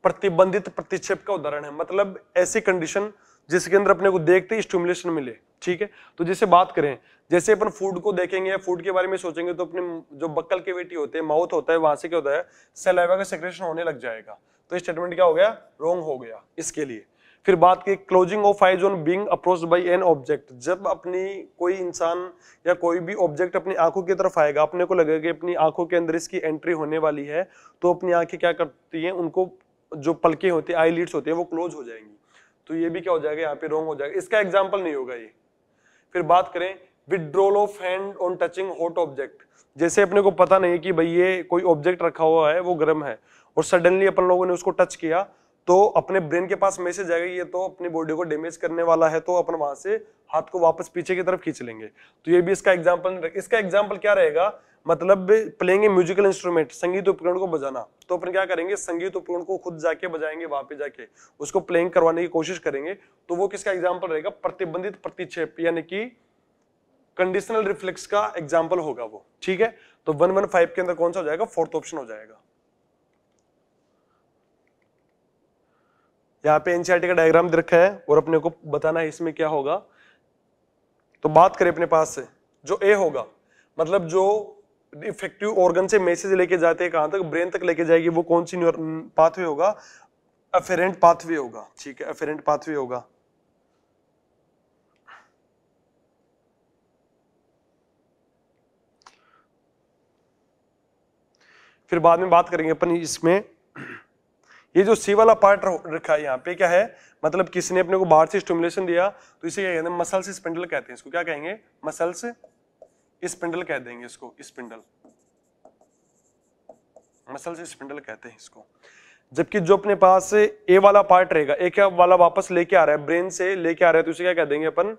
प्रतिबंधित प्रतिक्षेप का उदाहरण है मतलब ऐसी कंडीशन जिसके अंदर अपने को देखते ही स्टिमुलेशन मिले ठीक है तो जैसे बात करें जैसे अपन फूड को देखेंगे या फूड के बारे में सोचेंगे तो अपने जो बक्कल के वेटी होते हैं माउथ होता है वहां से क्या होता है सेलाइवा का सेक्रेशन होने लग जाएगा तो ये स्टेटमेंट क्या हो गया रॉन्ग हो गया इसके लिए फिर बात की closing of eyes on being approach by an object जब अपनी कोई इंसान या कोई भी ऑब्जेक्ट अपनी आंखों की तरफ आएगा अपने को लगेगा कि अपनी आंखों के अंदर इसकी एंट्री होने वाली है तो अपनी आंखें क्या करती हैं उनको जो पलके होते हैं आई लीड्स होते हैं वो क्लोज हो जाएंगी तो ये भी क्या हो जाएगा यहाँ पे रॉन्ग हो जाएगा इसका एग्जाम्पल नहीं होगा ये फिर बात करें withdrawal of hand on touching hot object जैसे अपने को पता नहीं कि भाई ये कोई ऑब्जेक्ट रखा हुआ है वो गर्म है और सडनली अपन लोगों ने उसको टच किया तो अपने ब्रेन के पास मैसेज आएगा ये तो अपनी बॉडी को डैमेज करने वाला है तो अपन वहां से हाथ को वापस पीछे की तरफ खींच लेंगे तो ये भी इसका एग्जाम्पल इसका एग्जाम्पल क्या रहेगा मतलब प्लेंगे म्यूजिकल इंस्ट्रूमेंट संगीत उपकरण को बजाना तो अपन क्या करेंगे संगीत उपकरण को खुद जाके बजाएंगे वहां पे जाके उसको प्लेइंग करवाने की कोशिश करेंगे तो वो किसका एग्जाम्पल रहेगा प्रतिबंधित प्रतिक्षेप यानी कि कंडीशनल रिफ्लेक्स का एग्जाम्पल होगा वो ठीक है तो वन वन फाइव के अंदर कौन सा हो जाएगा फोर्थ ऑप्शन हो जाएगा यहाँ पे एनसीआरटी e का डायग्राम दे रखा है और अपने को बताना है इसमें क्या होगा तो बात करें अपने पास से जो ए होगा मतलब जो इफेक्टिव ऑर्गन से मैसेज लेके जाते हैं कहाँ तक ब्रेन तक लेके जाएगी वो कौन सी पाथवे होगा अफेरेंट पाथवे होगा ठीक है अफेरेंट पाथवे होगा फिर बाद में बात करेंगे अपन इसमें ये जो सी वाला पार्ट रखा है यहाँ पे क्या है मतलब किसी ने अपने को बाहर से स्टिमुलेशन दिया तो इसे क्या कहते हैं मसल्स स्पेंडल कहते हैं इसको क्या कहेंगे मसल्स स्पिंडल कह देंगे इसको स्पिंडल मसल से स्पिंडल कहते हैं इसको जबकि जो अपने पास ए वाला पार्ट रहेगा ए क्या वाला वापस लेके आ रहा है ब्रेन से लेके आ रहा है तो उसे क्या कह देंगे अपन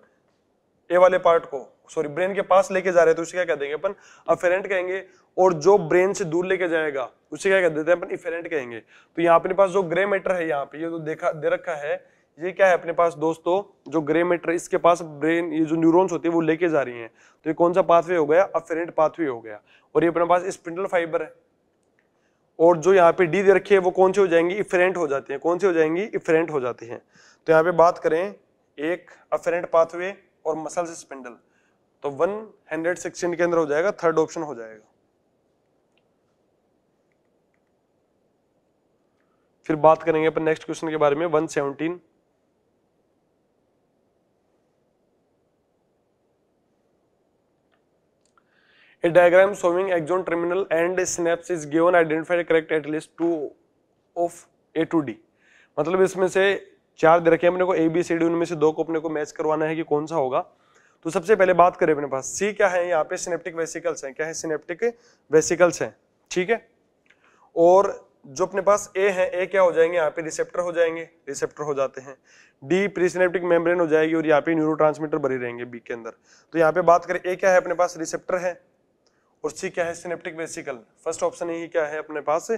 ए वाले पार्ट को सॉरी ब्रेन के पास लेके जा रहे हैं तो उसे क्या कह देंगे अपन अफेरेंट कहेंगे और जो ब्रेन से दूर लेके जाएगा उसे क्या कह देते हैं अपन इफेरेंट कहेंगे तो यहाँ अपने पास जो ग्रे मैटर है यहाँ पे ये जो तो देखा दे रखा है ये क्या है अपने पास दोस्तों जो ग्रे मेटर इसके पास ब्रेन ये जो न्यूरॉन्स होते हैं वो लेके जा रही हैं तो ये कौन सा पाथवे हो गया अफेरेंट पाथवे हो गया और ये अपने पास स्पिंडल फाइबर है और जो यहाँ पे डी दे रखी है वो कौन से हो जाएंगी इफरेंट हो जाती हैं कौन से हो जाएंगी इफरेंट हो जाती हैं तो यहाँ पे बात करें एक अफेरेंट पाथवे और मसल स्पिंडल तो वन हंड्रेड सेक्शन के अंदर हो जाएगा थर्ड ऑप्शन हो जाएगा फिर बात करेंगे अपन नेक्स्ट क्वेश्चन के बारे में one seventeen A diagram showing axon terminal and synapse is given identify correct at least two of A to D. मतलब इसमें से चार दे रखे हैं अपने को ए बी सी डी उनमें से दो को अपने को मैच करवाना है कि कौन सा होगा तो सबसे पहले बात करें अपने पास सी क्या है यहाँ पे सिनेप्टिक वेसिकल्स हैं क्या है सिनेप्टिक वेसिकल्स हैं ठीक है और जो अपने पास ए है ए क्या हो जाएंगे यहाँ पे रिसेप्टर हो जाएंगे रिसेप्टर हो जाते हैं डी प्रीसिनेप्टिक मेम्ब्रेन हो जाएगी और यहाँ पे न्यूरोट्रांसमीटर भरे रहेंगे बी के अंदर तो यहाँ पे बात करें ए क्या है अपने पास रिसेप्टर है और सी क्या है सिनेप्टिक वेसिकल फर्स्ट ऑप्शन ही क्या है अपने पास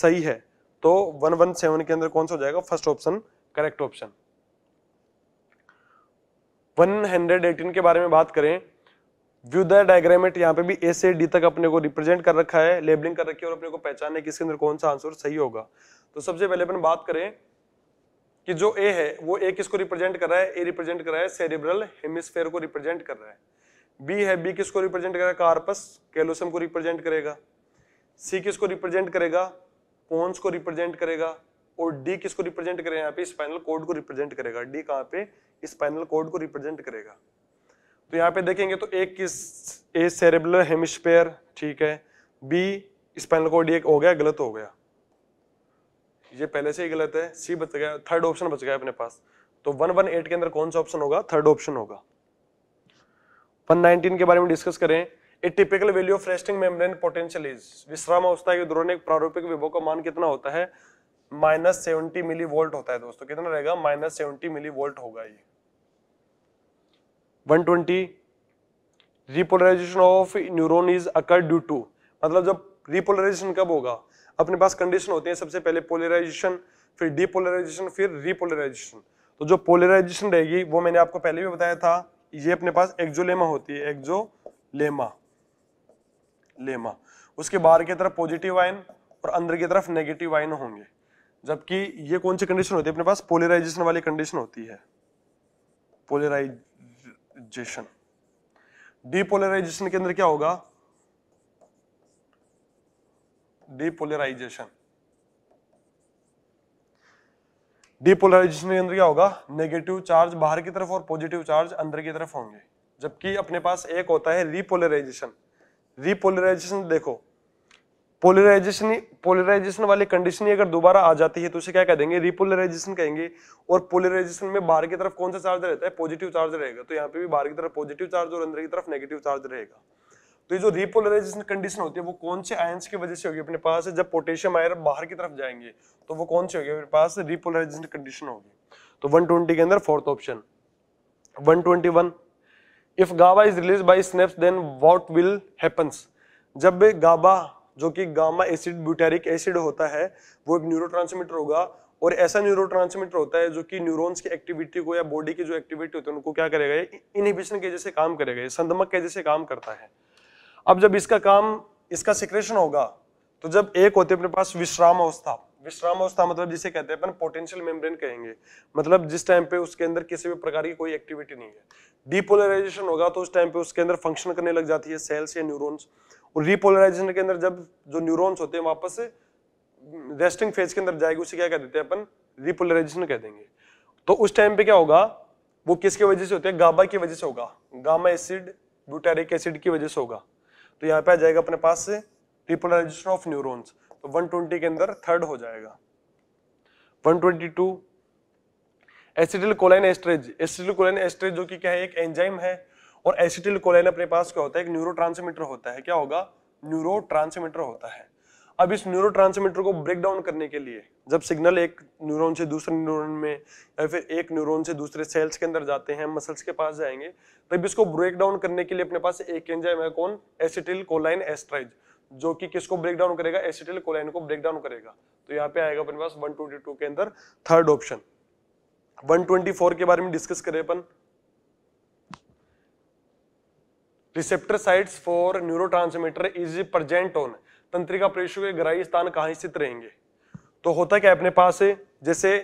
सही है तो वन वन सेवन के अंदर कौन सा हो जाएगा फर्स्ट ऑप्शन करेक्ट ऑप्शन 118 के बारे में बात करें व्यूदय डायग्रामेट यहाँ पे भी ए से डी तक अपने को रिप्रेजेंट कर रखा है लेबलिंग कर रखी है और अपने को पहचान है कि इसके अंदर कौन सा आंसर सही होगा तो सबसे पहले अपन बात करें कि जो ए है वो ए किसको रिप्रेजेंट कर रहा है ए रिप्रेजेंट कर रहा है सेरिब्रल हेमिस्फेयर को रिप्रेजेंट कर रहा है बी है बी किसको रिप्रेजेंट करेगा कार्पस कैलोसियम को रिप्रेजेंट करेगा सी किसको रिप्रेजेंट करेगा पोन्स को रिप्रेजेंट करेगा और डी किसको रिप्रेजेंट करेगा यहाँ पे स्पाइनल कोड को रिप्रेजेंट करेगा डी कहाँ पे स्पाइनल कोड को रिप्रेजेंट करेगा तो यहाँ पे देखेंगे तो एक किस ए सेरेबुलर हेमिस्पेयर ठीक है बी स्पाइनल कोड एक हो गया गलत हो गया ये पहले से ही गलत है सी बच गया थर्ड ऑप्शन बच गया अपने पास तो वन वन एट के अंदर कौन सा ऑप्शन होगा थर्ड ऑप्शन होगा फन 19 के बारे में डिस्कस करें a typical value of resting membrane potential is विश्राम अवस्था के दौरान एक प्रारूपिक विभव का मान कितना होता है माइनस सेवेंटी मिली वोल्ट होता है दोस्तों कितना रहेगा माइनस सेवेंटी मिली वोल्ट होगा ये 120 repolarization of neuron is occur due to मतलब जब रिपोलराइजेशन कब होगा अपने पास कंडीशन होती है सबसे पहले पोलराइजेशन फिर डिपोलराइजेशन फिर रिपोलराइजेशन तो जो पोलराइजेशन रहेगी वो मैंने आपको पहले भी बताया था ये अपने पास एक्जोलेमा होती है एक्जोलेमा लेमा उसके बाहर की तरफ पॉजिटिव आयन और अंदर की तरफ नेगेटिव आयन होंगे जबकि ये कौन सी कंडीशन होती है अपने पास पोलराइजेशन वाली कंडीशन होती है पोलराइजेशन डीपोलराइजेशन के अंदर क्या होगा डीपोलराइजेशन डिपोलराइजेशन के अंदर क्या होगा नेगेटिव चार्ज बाहर की तरफ और पॉजिटिव चार्ज अंदर की तरफ होंगे जबकि अपने पास एक होता है रिपोलराइजेशन रिपोलराइजेशन देखो पोलराइजेशन पोलराइजेशन वाली कंडीशन ही अगर दोबारा आ जाती है तो उसे क्या कह देंगे रिपोलराइजेशन कहेंगे और पोलराइजेशन में बाहर की तरफ कौन सा चार्ज रहता है पॉजिटिव चार्ज रहेगा तो यहाँ पे भी बाहर की तरफ पॉजिटिव चार्ज और अंदर की तरफ नेगेटिव चार्ज रहेगा तो ये जो रिपोलराइजेशन कंडीशन होती है वो कौन से आयंस की वजह से होगी अपने पास जब पोटेशियम आयर बाहर की तरफ जाएंगे तो वो कौन से होगी अपने पास रिपोलराइजेशन कंडीशन होगी तो 120 के अंदर fourth option 121 if Gauba is release by snaps then what will happens जब गाबा जो कि गामा एसिड ब्यूटेरिक एसिड होता है वो एक न्यूरोट्रांसमीटर होगा और ऐसा न्यूरोट्रांसमीटर होता है जो कि न्यूरॉन्स की एक्टिविटी को या बॉडी की जो एक्टिविटी होती है उनको क्या करेगा इनहिबिशन के जैसे काम करेगा संदमक के जैसे काम करता है अब जब इसका काम इसका सिक्रेशन होगा तो जब एक होते अपने पास विश्राम अवस्था विश्राम अवस्था मतलब जिसे कहते हैं अपन पोटेंशियल मेम्ब्रेन कहेंगे मतलब जिस टाइम पे उसके अंदर किसी भी प्रकार की कोई एक्टिविटी नहीं है डीपोलराइजेशन होगा तो उस टाइम पे उसके अंदर फंक्शन करने लग जाती है सेल्स या न्यूरॉन्स और रिपोलराइजेशन के अंदर जब जो न्यूरॉन्स होते हैं वापस रेस्टिंग फेज के अंदर जाएगी उसे क्या कह देते हैं अपन रिपोलराइजेशन कह देंगे तो उस टाइम पे क्या होगा वो किसके वजह से होते हैं गाबा की वजह से होगा गामा एसिड ब्यूटेरिक एसिड की वजह से होगा तो यहाँ पे आ जाएगा अपने पास से रिपोलराइजेशन ऑफ न्यूरॉन्स तो 120 के अंदर थर्ड हो जाएगा 122 acetylcholinesterase acetylcholinesterase जो कि क्या है एक एंजाइम है और एसिटिल कोलाइन अपने पास क्या होता है एक न्यूरो होता है क्या होगा न्यूरो होता है अब इस न्यूरो को ब्रेक डाउन करने के लिए जब सिग्नल एक न्यूरॉन से दूसरे न्यूरॉन में या फिर एक न्यूरॉन से दूसरे सेल्स के अंदर जाते हैं मसल्स के पास जाएंगे तब इसको ब्रेक डाउन करने के लिए अपने पास एक एंजाइम है कौन एसिटिल कोलाइन एस्ट्राइज जो कि किसको ब्रेक डाउन करेगा एसिटिल कोलाइन को ब्रेक डाउन करेगा तो यहाँ पे आएगा अपने पास वन ट्वेंटी टू के अंदर third option one twenty four के बारे में डिस्कस करें अपन receptor sites for neuro is present on तंत्रिका प्रेशु के ग्राही स्थान कहाँ स्थित रहेंगे तो होता क्या अपने पास है जैसे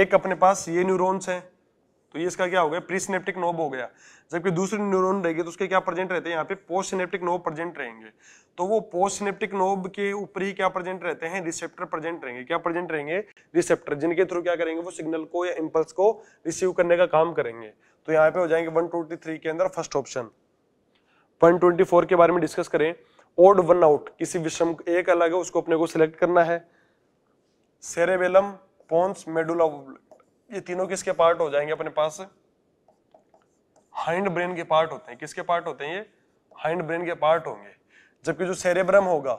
एक अपने पास ये न्यूरॉन्स हैं तो ये इसका क्या हो गया प्रीसिनेप्टिक नोब हो गया जबकि दूसरे न्यूरॉन रहेगी तो उसके क्या प्रेजेंट रहते हैं यहाँ पे पोस्ट सिनेप्टिक नोब प्रेजेंट रहेंगे तो वो पोस्ट सिनेप्टिक नोब के ऊपर ही क्या प्रेजेंट रहते हैं रिसेप्टर प्रेजेंट रहेंगे क्या प्रेजेंट रहेंगे रिसेप्टर जिनके थ्रू क्या करेंगे वो सिग्नल को या इम्पल्स को रिसीव करने का काम करेंगे तो यहाँ पे हो जाएंगे वन के अंदर फर्स्ट ऑप्शन वन के बारे में डिस्कस करें ओड वन आउट किसी विषम एक अलग है उसको अपने को सिलेक्ट करना है सेरेबेलम पोन्स मेडुला ये तीनों किसके पार्ट हो जाएंगे अपने पास हाइंड ब्रेन के पार्ट होते हैं किसके पार्ट होते हैं ये हाइंड ब्रेन के पार्ट होंगे जबकि जो सेरेब्रम होगा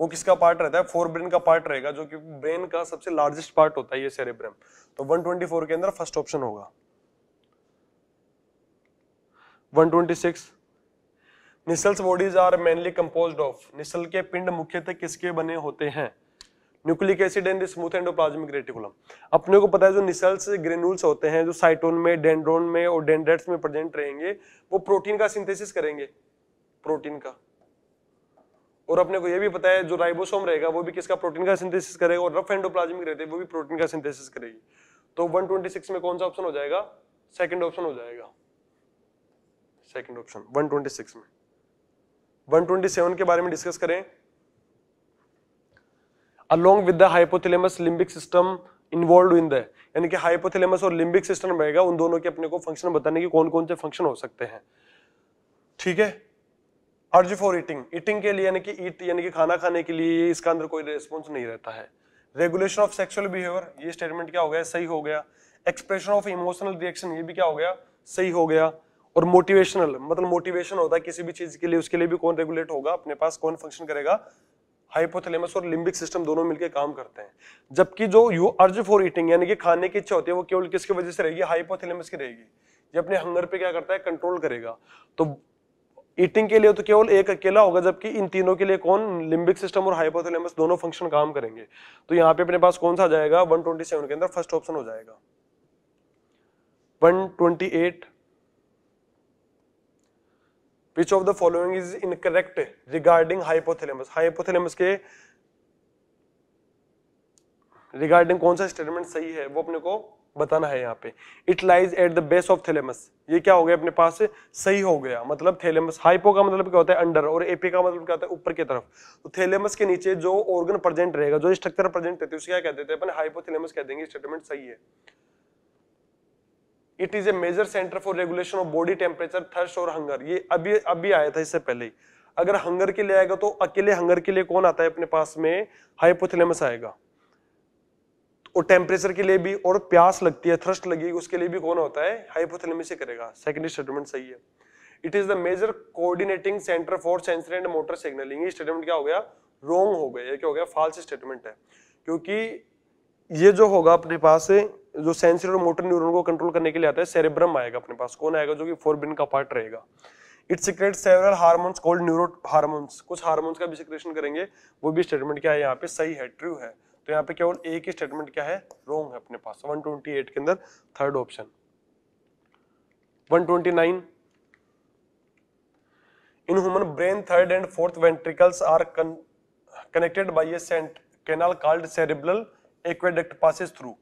वो किसका पार्ट रहता है फोर ब्रेन का पार्ट रहेगा जो कि ब्रेन का सबसे लार्जेस्ट पार्ट होता है ये सेरेब्रम तो 124 के अंदर फर्स्ट ऑप्शन होगा 126 Nissl's bodies are mainly compose of Nissl के पिंड मुख्यतः किसके बने होते हैं nucleic acid and smooth endoplasmic reticulum अपने को पता है जो निसल्स ग्रेनुल्स होते हैं जो साइटोन में डेंड्रोन में और डेंड्रेट्स में प्रेजेंट रहेंगे वो प्रोटीन का सिंथेसिस करेंगे प्रोटीन का और अपने को ये भी पता है जो राइबोसोम रहेगा वो भी किसका प्रोटीन का सिंथेसिस करेगा और रफ एंडोप्लाज्मिक रहते हैं वो भी प्रोटीन का सिंथेसिस करेगी तो 126 में कौन सा ऑप्शन हो जाएगा सेकंड ऑप्शन हो जाएगा सेकंड ऑप्शन 126 में 127 के बारे में डिस्कस करें along with the hypothalamus limbic system involve in the यानी कि हाइपोथैलेमस और लिम्बिक सिस्टम रहेगा उन दोनों के अपने को फंक्शन बताने के कौन कौन से फंक्शन हो सकते हैं ठीक है अर्ज फॉर ईटिंग ईटिंग के लिए यानी कि ईट यानी कि खाना खाने के लिए इसका अंदर कोई रेस्पॉन्स नहीं रहता है रेगुलेशन ऑफ सेक्सुअल बिहेवियर ये स्टेटमेंट क्या हो गया सही हो गया एक्सप्रेशन ऑफ इमोशनल रिएक्शन ये भी क्या हो गया सही हो गया और मोटिवेशनल मतलब मोटिवेशन होता है किसी भी चीज के लिए उसके लिए भी कौन रेगुलेट होगा अपने पास कौन फंक्शन करेगा हाइपोथैलेमस और लिम्बिक सिस्टम दोनों मिलकर काम करते हैं जबकि जो यू अर्ज फॉर ईटिंग यानी कि खाने की इच्छा होती है वो केवल किसकी वजह से रहेगी हाइपोथैलेमस की रहेगी ये अपने हंगर पे क्या करता है कंट्रोल करेगा तो ईटिंग के लिए तो केवल एक अकेला होगा जबकि इन तीनों के लिए कौन लिम्बिक सिस्टम और हाइपोथैलेमस दोनों फंक्शन काम करेंगे तो यहाँ पे अपने पास कौन सा आ जाएगा 127 के अंदर फर्स्ट ऑप्शन हो जाएगा 128 which of the following is incorrect regarding hypothalamus hypothalamus के रिगार्डिंग कौन सा स्टेटमेंट सही है वो अपने को बताना है यहाँ पे it lies at the base of thalamus ये क्या हो गया अपने पास सही हो गया मतलब थेलेमस हाइपो का मतलब क्या होता है अंडर और एपी का मतलब क्या होता है ऊपर की तरफ तो थेलेमस के नीचे जो ऑर्गन प्रेजेंट रहेगा जो स्ट्रक्चर प्रेजेंट रहते हैं उसे क्या कहते हैं अपने हाइपोथेलेमस कह देंगे स्टेटमेंट सही है it is a major centre for regulation of body temperature thirst और हंगर ये अभी अभी आया था इससे पहले ही अगर हंगर के लिए आएगा तो अकेले हंगर के लिए कौन आता है अपने पास में हाइपोथैलेमस आएगा और टेम्परेचर के लिए भी और प्यास लगती है थ्रस्ट लगी उसके लिए भी कौन होता है हाइपोथैलेमस ही करेगा सेकंड स्टेटमेंट सही है it is the major coordinating centre for sensory and motor signalling ये स्टेटमेंट क्या हो गया रॉन्ग हो गया ये क्या हो गया फॉल्स स्टेटमेंट है क्योंकि ये जो होगा अपने पास जो सेंसरी और मोटर न्यूरोन को कंट्रोल करने के लिए आता है सेरेब्रम आएगा अपने पास कौन आएगा जो कि फोरबिन का पार्ट रहेगा it secrete several hormones called neurohormones कुछ हार्मोन्स का भी सिक्रेशन करेंगे वो भी स्टेटमेंट क्या है यहाँ पे सही है ट्रू है तो यहाँ पे केवल एक ही स्टेटमेंट क्या है रॉन्ग है अपने पास 128 के अंदर third option 129 in human brain third and fourth ventricles are connected by a cent canal called cerebral aqueduct passes through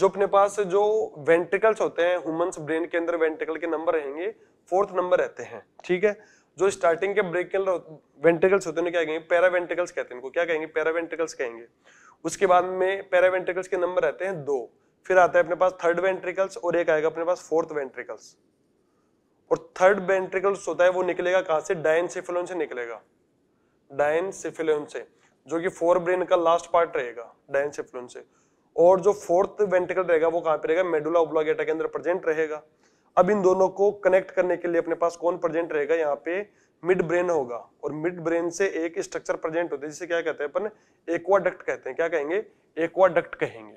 जो अपने पास जो वेंट्रिकल्स होते हैं ह्यूमंस ब्रेन के अंदर वेंट्रिकल के नंबर रहेंगे फोर्थ नंबर रहते हैं ठीक है जो स्टार्टिंग के ब्रेक के अंदर वेंट्रिकल्स होते हैं क्या कहेंगे पैरावेंट्रिकल्स कहते हैं इनको क्या कहेंगे पैरावेंट्रिकल्स कहेंगे उसके बाद में पैरावेंट्रिकल्स के नंबर रहते हैं दो फिर आता है अपने पास थर्ड वेंट्रिकल्स और एक आएगा अपने पास फोर्थ वेंट्रिकल्स और थर्ड वेंट्रिकल्स होता है वो निकलेगा कहां से डायन से निकलेगा डायन से जो कि फोर ब्रेन का लास्ट पार्ट रहेगा डायन से और जो फोर्थ वेंटिकल रहेगा वो कहां पे रहेगा मेडुला ओब्लॉगेटा के अंदर प्रेजेंट रहेगा अब इन दोनों को कनेक्ट करने के लिए अपने पास कौन प्रेजेंट रहेगा यहाँ पे मिड ब्रेन होगा और मिड ब्रेन से एक स्ट्रक्चर प्रेजेंट होता है जिसे क्या कहते हैं अपन एक्वाडक्ट कहते हैं क्या कहेंगे एक्वाडक्ट कहेंगे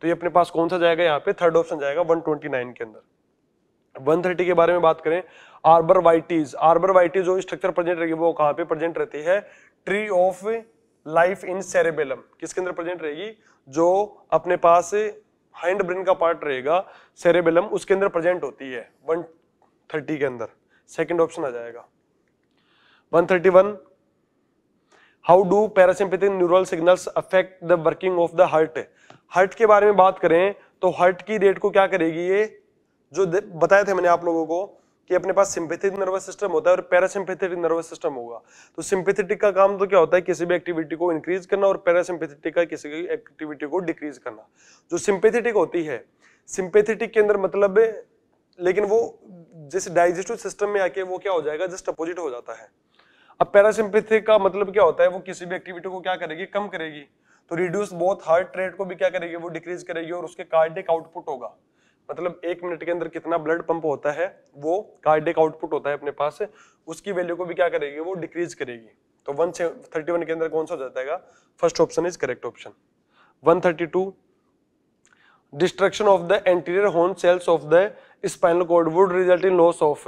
तो ये अपने पास कौन सा जाएगा यहाँ पे थर्ड ऑप्शन जाएगा नाइन के अंदर 130 के बारे में बात करें आर्बर वाइटीज आर्बर वाइटीज जो स्ट्रक्चर प्रेजेंट रहेगी वो कहाँ पे प्रेजेंट रहती है tree of life in cerebellum किसके अंदर प्रेजेंट रहेगी जो अपने पास हाइंड ब्रेन का पार्ट रहेगा सेरेबेलम उसके अंदर प्रेजेंट होती है 130 के अंदर सेकंड ऑप्शन आ जाएगा 131 how do parasympathetic neural signals affect the working of the heart heart के बारे में बात करें तो हार्ट की रेट को क्या करेगी ये जो बताया था मैंने आप लोगों को कि अपने पास सिंपेथेटिक नर्वस सिस्टम होता है और पैरासिम्पेथेटिक नर्वस सिस्टम होगा तो सिंपेथेटिक का काम तो क्या होता है किसी भी एक्टिविटी को इंक्रीज करना और पैरासिम्पेथेटिक का किसी भी एक्टिविटी को डिक्रीज करना जो सिंपेथेटिक होती है सिंपेथेटिक के अंदर मतलब लेकिन वो जैसे डाइजेस्टिव सिस्टम में आके वो क्या हो जाएगा जस्ट अपोजिट हो जाता है अब पैरासिम्पेथिक का मतलब क्या होता है वो किसी भी एक्टिविटी को क्या करेगी कम करेगी तो रिड्यूस बोथ हार्ट रेट को भी क्या करेगी वो डिक्रीज करेगी और उसके कार्डिक आउटपुट होगा मतलब एक मिनट के अंदर कितना ब्लड पंप होता है वो कार्डिक आउटपुट होता है अपने पास उसकी वैल्यू को भी क्या करेगी वो डिक्रीज करेगी तो वन से थर्टी वन के अंदर कौन सा हो जाएगा first option is correct option one thirty two destruction of the anterior horn cells of the spinal cord would result in loss of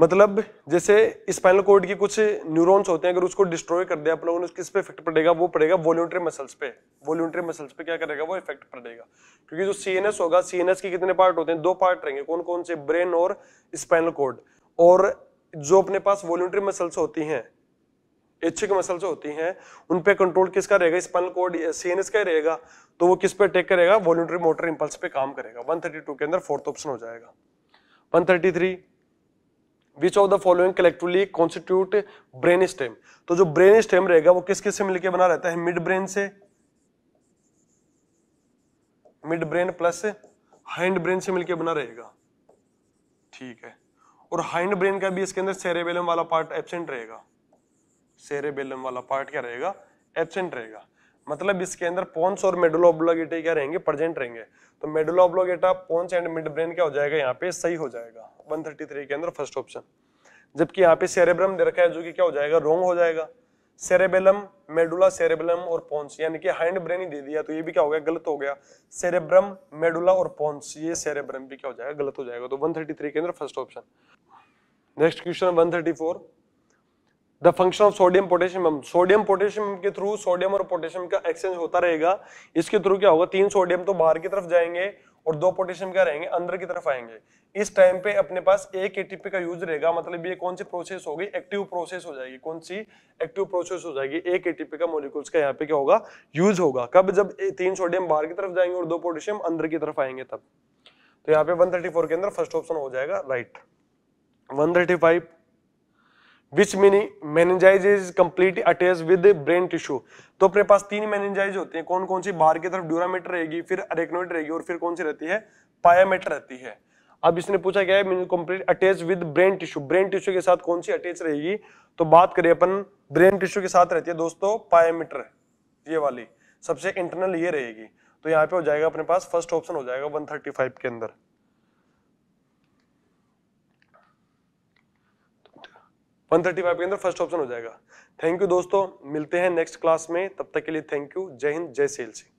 मतलब जैसे स्पाइनल कोड की कुछ न्यूरॉन्स होते हैं अगर उसको डिस्ट्रॉय कर दिया अपना उन्हें किस पे इफेक्ट पड़ेगा वो पड़ेगा वॉल्यूट्री मसल्स पे वॉल्यूंट्री मसल्स पे क्या करेगा वो इफेक्ट पड़ेगा क्योंकि जो सीएनएस होगा सीएनएस के कितने पार्ट होते हैं दो पार्ट रहेंगे कौन कौन से ब्रेन और स्पाइनल कोड और जो अपने पास वॉल्यूंट्री मसल्स होती हैं इच्छिक मसल्स होती हैं उन पे कंट्रोल किसका रहेगा स्पाइनल कोड सीएनएस का रहेगा तो वो किस पे अटैक करेगा वॉल्यूट्री मोटर इम्पल्स पे काम करेगा 132 के अंदर फोर्थ ऑप्शन हो जाएगा 133 which of the following collectively constitute brain stem तो जो ब्रेन स्टेम रहेगा वो किस किस से मिलकर बना रहता है मिड ब्रेन से mid brain plus hind brain से मिलकर बना रहेगा ठीक है और हाइंड ब्रेन का भी इसके अंदर सेरेबेलम वाला पार्ट एबसेंट रहेगा सेरेबेलम वाला पार्ट क्या रहेगा एबसेंट रहेगा मतलब इसके अंदर पॉन्स और मेडुला क्या रहेंगे प्रेजेंट रहेंगे तो medulla pons and mid brain क्या हो जाएगा यहाँ पे सही हो जाएगा 133 के अंदर फर्स्ट ऑप्शन जबकि यहाँ पे सेरेब्रम दे रखा है जो कि क्या हो जाएगा रोंग हो जाएगा सेरेबेलम मेडुला सेरेबेलम और पोन्स यानी कि हाइंड ब्रेन ही दे दिया तो ये भी क्या हो गया गलत हो गया सेरेब्रम मेडुला और पोन्स ये सेरेब्रम भी क्या हो जाएगा गलत हो जाएगा तो 133 के अंदर first option next question 134 the function of sodium potassium um sodium potassium के थ्रू सोडियम और पोटेशियम का एक्सचेंज होता रहेगा इसके थ्रू क्या होगा तीन सोडियम तो बाहर की तरफ जाएंगे और दो पोटेशियम क्या रहेंगे अंदर की तरफ आएंगे इस टाइम पे अपने पास एक एटीपी का यूज रहेगा मतलब ये कौन सी प्रोसेस होगी एक्टिव प्रोसेस हो जाएगी कौन सी एक्टिव प्रोसेस हो जाएगी एक एटीपी का मोलिकुल्स का यहाँ पे क्या होगा यूज होगा कब जब तीन सोडियम बाहर की तरफ जाएंगे और दो पोटेशियम अंदर की तरफ आएंगे तब तो यहाँ पे वन के अंदर फर्स्ट ऑप्शन हो जाएगा right five which meaning meninges is complete attach with brain tissue तो अपने पास तीन मैनेजाइज होते हैं कौन कौन सी बाहर की तरफ ड्यूरामेट रहेगी फिर अरेक्नोइड रहेगी और फिर कौन सी रहती है पायामेट रहती है अब इसने पूछा क्या है complete attach with brain tissue brain tissue के साथ कौन सी अटैच रहेगी तो बात करें अपन ब्रेन टिश्यू के साथ रहती है दोस्तों पायामीटर ये वाली सबसे इंटरनल ये रहेगी तो यहाँ पे हो जाएगा अपने पास फर्स्ट ऑप्शन हो जाएगा 135 के अंदर थर्टी फाइव के अंदर फर्स्ट ऑप्शन हो जाएगा थैंक यू दोस्तों मिलते हैं नेक्स्ट क्लास में तब तक के लिए थैंक यू जय हिंद जय सिंह